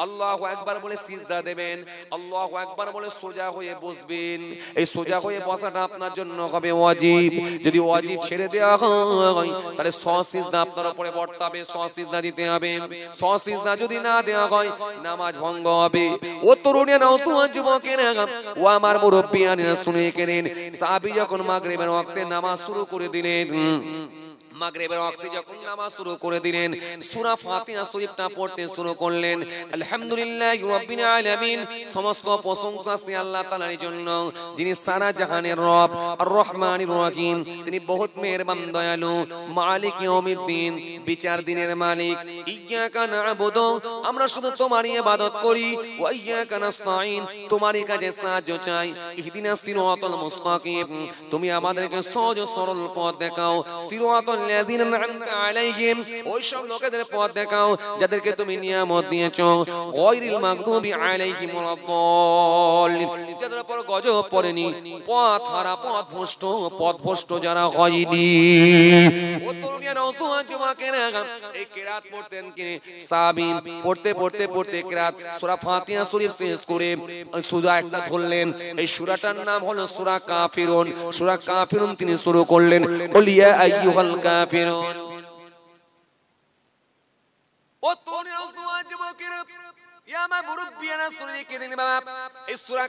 আল্লাহ একবার বলে সিজদা দেবেন আল্লাহ একবার বলে সোজা হয়ে বসবেন এই সোজা হয়ে বসাটা আপনার জন্য হবে ওয়াজিব যদি ওয়াজিব ছেড়ে দেওয়া হয় তাহলে সস সসিজদা আপনার উপরে বর্তাবে সসিজদা দিতে হবে সসিজদা যদি না দেওয়া হয় নামাজ ভঙ্গ হবে ও তরুণের নওজোয়ান যুবকেরা ও আমার মুরব্বিয়ানেরা শুনে কেনেন সাহাবী যখন মাগরিবের ওয়াক্তে নামাজ শুরু করে দিলেন মাগরিবের ওয়াক্তে যখন নামাজ শুরু করে দিলেন সূরা ফাতিহা শরীফটা পড়তে শুরু করলেন আলহামদুলিল্লাহি রাব্বিল আলামিন সমস্ত প্রশংসা সে আল্লাহ তাআলার জন্য যিনি সারা জাহানের রব আর রহমানির রহিম তিনি বহুত মেহেরবান দয়ালু মালিক ইয়াউমিদ্দিন বিচার দিনের মালিক নাবুদু আমরা শুধু তোমারই ইবাদত করি ওয়া নাস্তাইন তোমারই কাছে সাহায্য চাই ইহদিনাস সিরাতাল মুস্তাকিম তুমি আমাদেরকে সহজ সরল পথ দেখাও সিরাতাল লাযিনা লোকেদের পথ দেখাও যাদেরকে তুমি নিয়ামত দিয়েছো গায়রিল মাগদুবি আলাইহিম যাদের উপর গজব পড়েনি পথ হারা পথ ভ্রষ্ট পথ ভ্রষ্ট যারা হয়নি ও তরুণীরা ওসুয়া এই কিরাত পড়তেন পড়তে পড়তে পড়তে কিরাত সূরা ফাতিহা শরীফ শেষ করে সুজা একটা ধরলেন এই সূরাটার নাম হলো সূরা কাফিরুন সূরা কাফিরুন তিনি শুরু করলেন ওলিয়া আইয়ুহাল কা كافرون তিন আয়াতের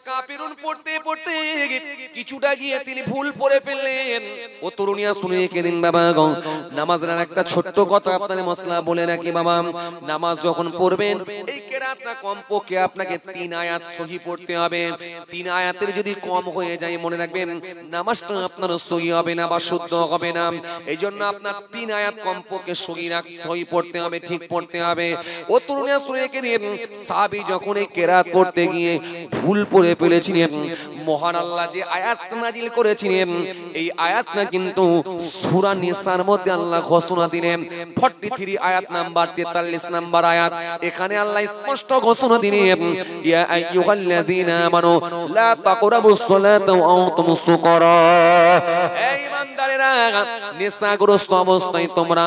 যদি কম হয়ে যায় মনে রাখবেন নামাজটা আপনার সহি হবে না বা শুদ্ধ হবে না এই জন্য আপনার তিন আয়াত কমপক্ষে সহি রাখ পড়তে হবে ঠিক পড়তে হবে ও তরুণিয়া শুনে রেখে সাহাবি যখন এই কেরাত পড়তে গিয়ে ভুল পড়ে ফেলেছিলেন মহান আল্লাহ যে আয়াত নাজিল করেছিলেন এই আয়াত না কিন্তু সূরা নিসার মধ্যে আল্লাহ ঘোষণা দিলেন 43 আয়াত নাম্বার 43 নাম্বার আয়াত এখানে আল্লাহ স্পষ্ট ঘোষণা দিলেন ইয়া আইয়ুহাল্লাযীনা আমানু লা তাকরাবুস সালাতা ওয়া আনতুম সুকারা এই ইমানদারেরা নেশাগ্রস্ত অবস্থায় তোমরা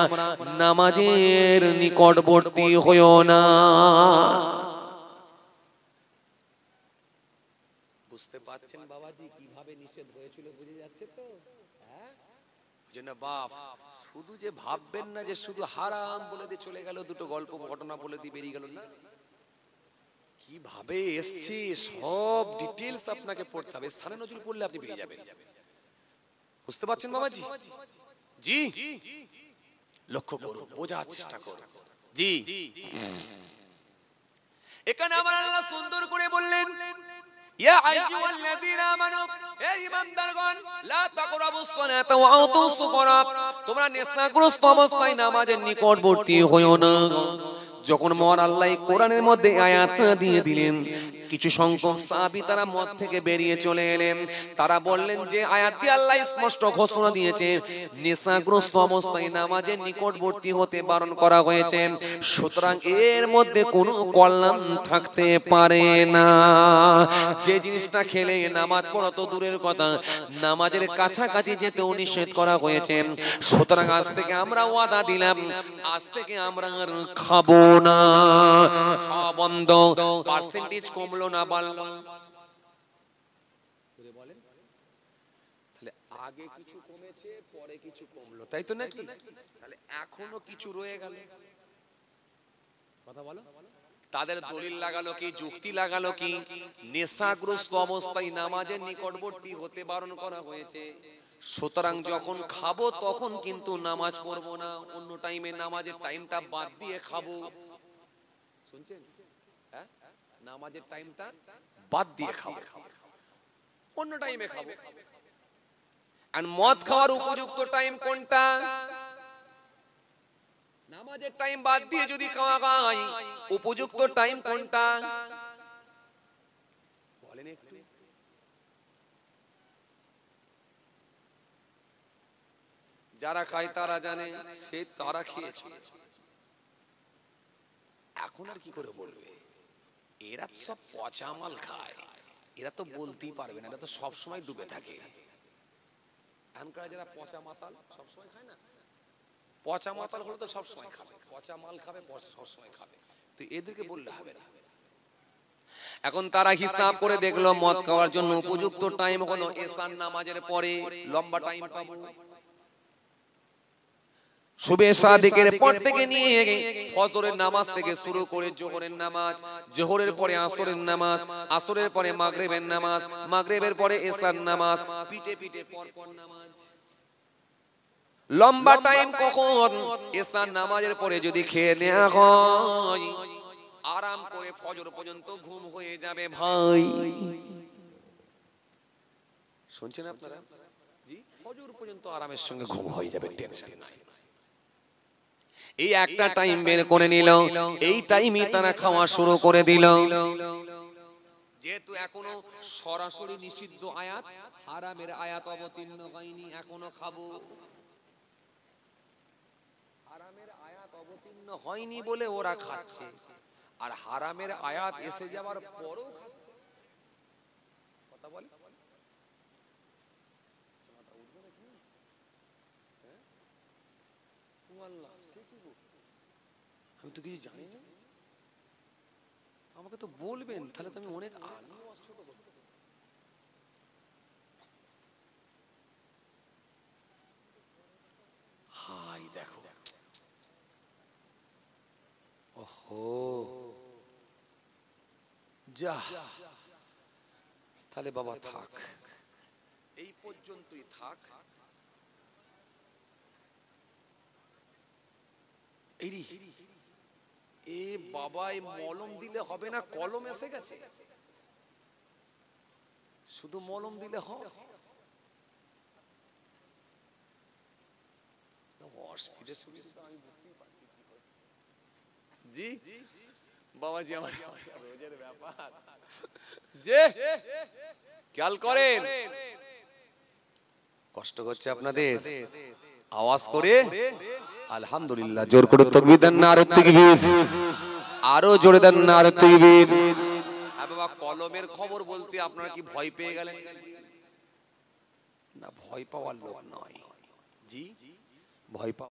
নামাজের নিকটবর্তী হইও না বাপ শুধু যে ভাববেন না যে শুধু হারাম বলে দিয়ে চলে গেল দুটো গল্প ঘটনা বলে দিয়ে বেরিয়ে গেল না কিভাবে এসছে সব ডিটেলস আপনাকে পড়তে হবে স্থানে নজর পড়লে আপনি পেয়ে যাবেন বুঝতে পারছেন বাবাজি জি লক্ষ্য করুন বোঝার চেষ্টা করুন জি এখানে আমার আল্লাহ সুন্দর করে বললেন এই লা ওয়া তোমরা নেশাগ্রস্ত অবস্থায় নামাজের নিকটবর্তী হইও না যখন মহান আল্লাহ কোরআনের মধ্যে আয়াত দিয়ে দিলেন কিছু সংখ্যক সাহাবি তারা মদ থেকে বেরিয়ে চলে এলেন তারা বললেন যে আয়াতি আল্লাহ স্পষ্ট ঘোষণা দিয়েছে নেশাগ্রস্ত অবস্থায় নামাজের নিকটবর্তী হতে বারণ করা হয়েছে সুতরাং এর মধ্যে কোনো কল্যাণ থাকতে পারে না যে জিনিসটা খেলে নামাজ পড়া তো দূরের কথা নামাজের কাছাকাছি যেতেও নিষেধ করা হয়েছে সুতরাং আজ থেকে আমরা ওয়াদা দিলাম আজ থেকে আমরা খাবো না খাওয়া বন্ধ পার্সেন্টেজ কমলো কমলো না বাড়লো আগে কিছু কমেছে পরে কিছু কমলো তাই তো নাকি তাহলে এখনো কিছু রয়ে গেল কথা বলো তাদের দলিল লাগালো কি যুক্তি লাগালো কি নেশাগ্রস্ত অবস্থায় নামাজের নিকটবর্তী হতে বারণ করা হয়েছে সুতরাং যখন খাবো তখন কিন্তু নামাজ পড়বো না অন্য টাইমে নামাজের টাইমটা বাদ দিয়ে খাবো শুনছেন নামাজের টাইমটা বাদ দিয়ে খাওয়া অন্য টাইমে খাবো আর মদ খাওয়ার উপযুক্ত টাইম কোনটা নামাজের টাইম বাদ দিয়ে যদি খাওয়া খায় উপযুক্ত টাইম কোনটা বলেন একটু যারা খায় তারা জানে সে তারা খেয়েছে এখন আর কি করে বলবে এরা সব মাল খায় এরা তো বলতেই পারবে না এরা তো সময় ডুবে থাকে এখনকার যারা পচা মাতাল খায় না পচা মাতাল তো খাবে পচা মাল খাবে সবসময় খাবে তো এদেরকে বললে হবে না এখন তারা হিসাব করে দেখলো মদ খাওয়ার জন্য উপযুক্ত টাইম হলো এসান নামাজের পরে লম্বা টাইম পাবো শুভে সাদেকের পর থেকে নিয়ে ফজরের নামাজ থেকে শুরু করে জোহরের নামাজ জোহরের পরে আসরের নামাজ আসরের পরে মাগরেবের নামাজ মাগরেবের পরে এসার নামাজ পিঠে পিঠে পরপর নামাজ লম্বা টাইম কখন এসার নামাজের পরে যদি খেয়ে নেওয়া হয় আরাম করে ফজর পর্যন্ত ঘুম হয়ে যাবে ভাই শুনছেন আপনারা জি ফজর পর্যন্ত আরামের সঙ্গে ঘুম হয়ে যাবে টেনশন নাই এই একটা টাইম বের করে নিল এই টাইমই তারা খাওয়া শুরু করে দিল যেহেতু এখনো সরাসরি নিষিদ্ধ আয়াত হারামের আয়াত অবতীর্ণ হয়নি এখনো খাবো হারামের আয়াত অবতীর্ণ হয়নি বলে ওরা খাচ্ছে আর হারামের আয়াত এসে যাওয়ার পরও খাচ্ছে কথা বলে আমি তো কিছু জানি না আমাকে তো বলবেন তাহলে তো আমি অনেক হাই দেখো ওহো যা তাহলে বাবা থাক এই পর্যন্তই থাক এই এ মলম দিলে হবে না কলম এসে গেছে শুধু মলম দিলে হবে জি বাবাজি আমার রোজের ব্যাপার যে খেয়াল করেন কষ্ট করছে আপনাদের আওয়াজ করে আলহামদুলিল্লাহ জোর করে তকবির দেন না আরো তকবির আরো জোরে দেন না আরো তকবির হ্যাঁ বাবা কলমের খবর বলতে আপনারা কি ভয় পেয়ে গেলেন না ভয় পাওয়ার লোক নয় জি ভয় পাওয়া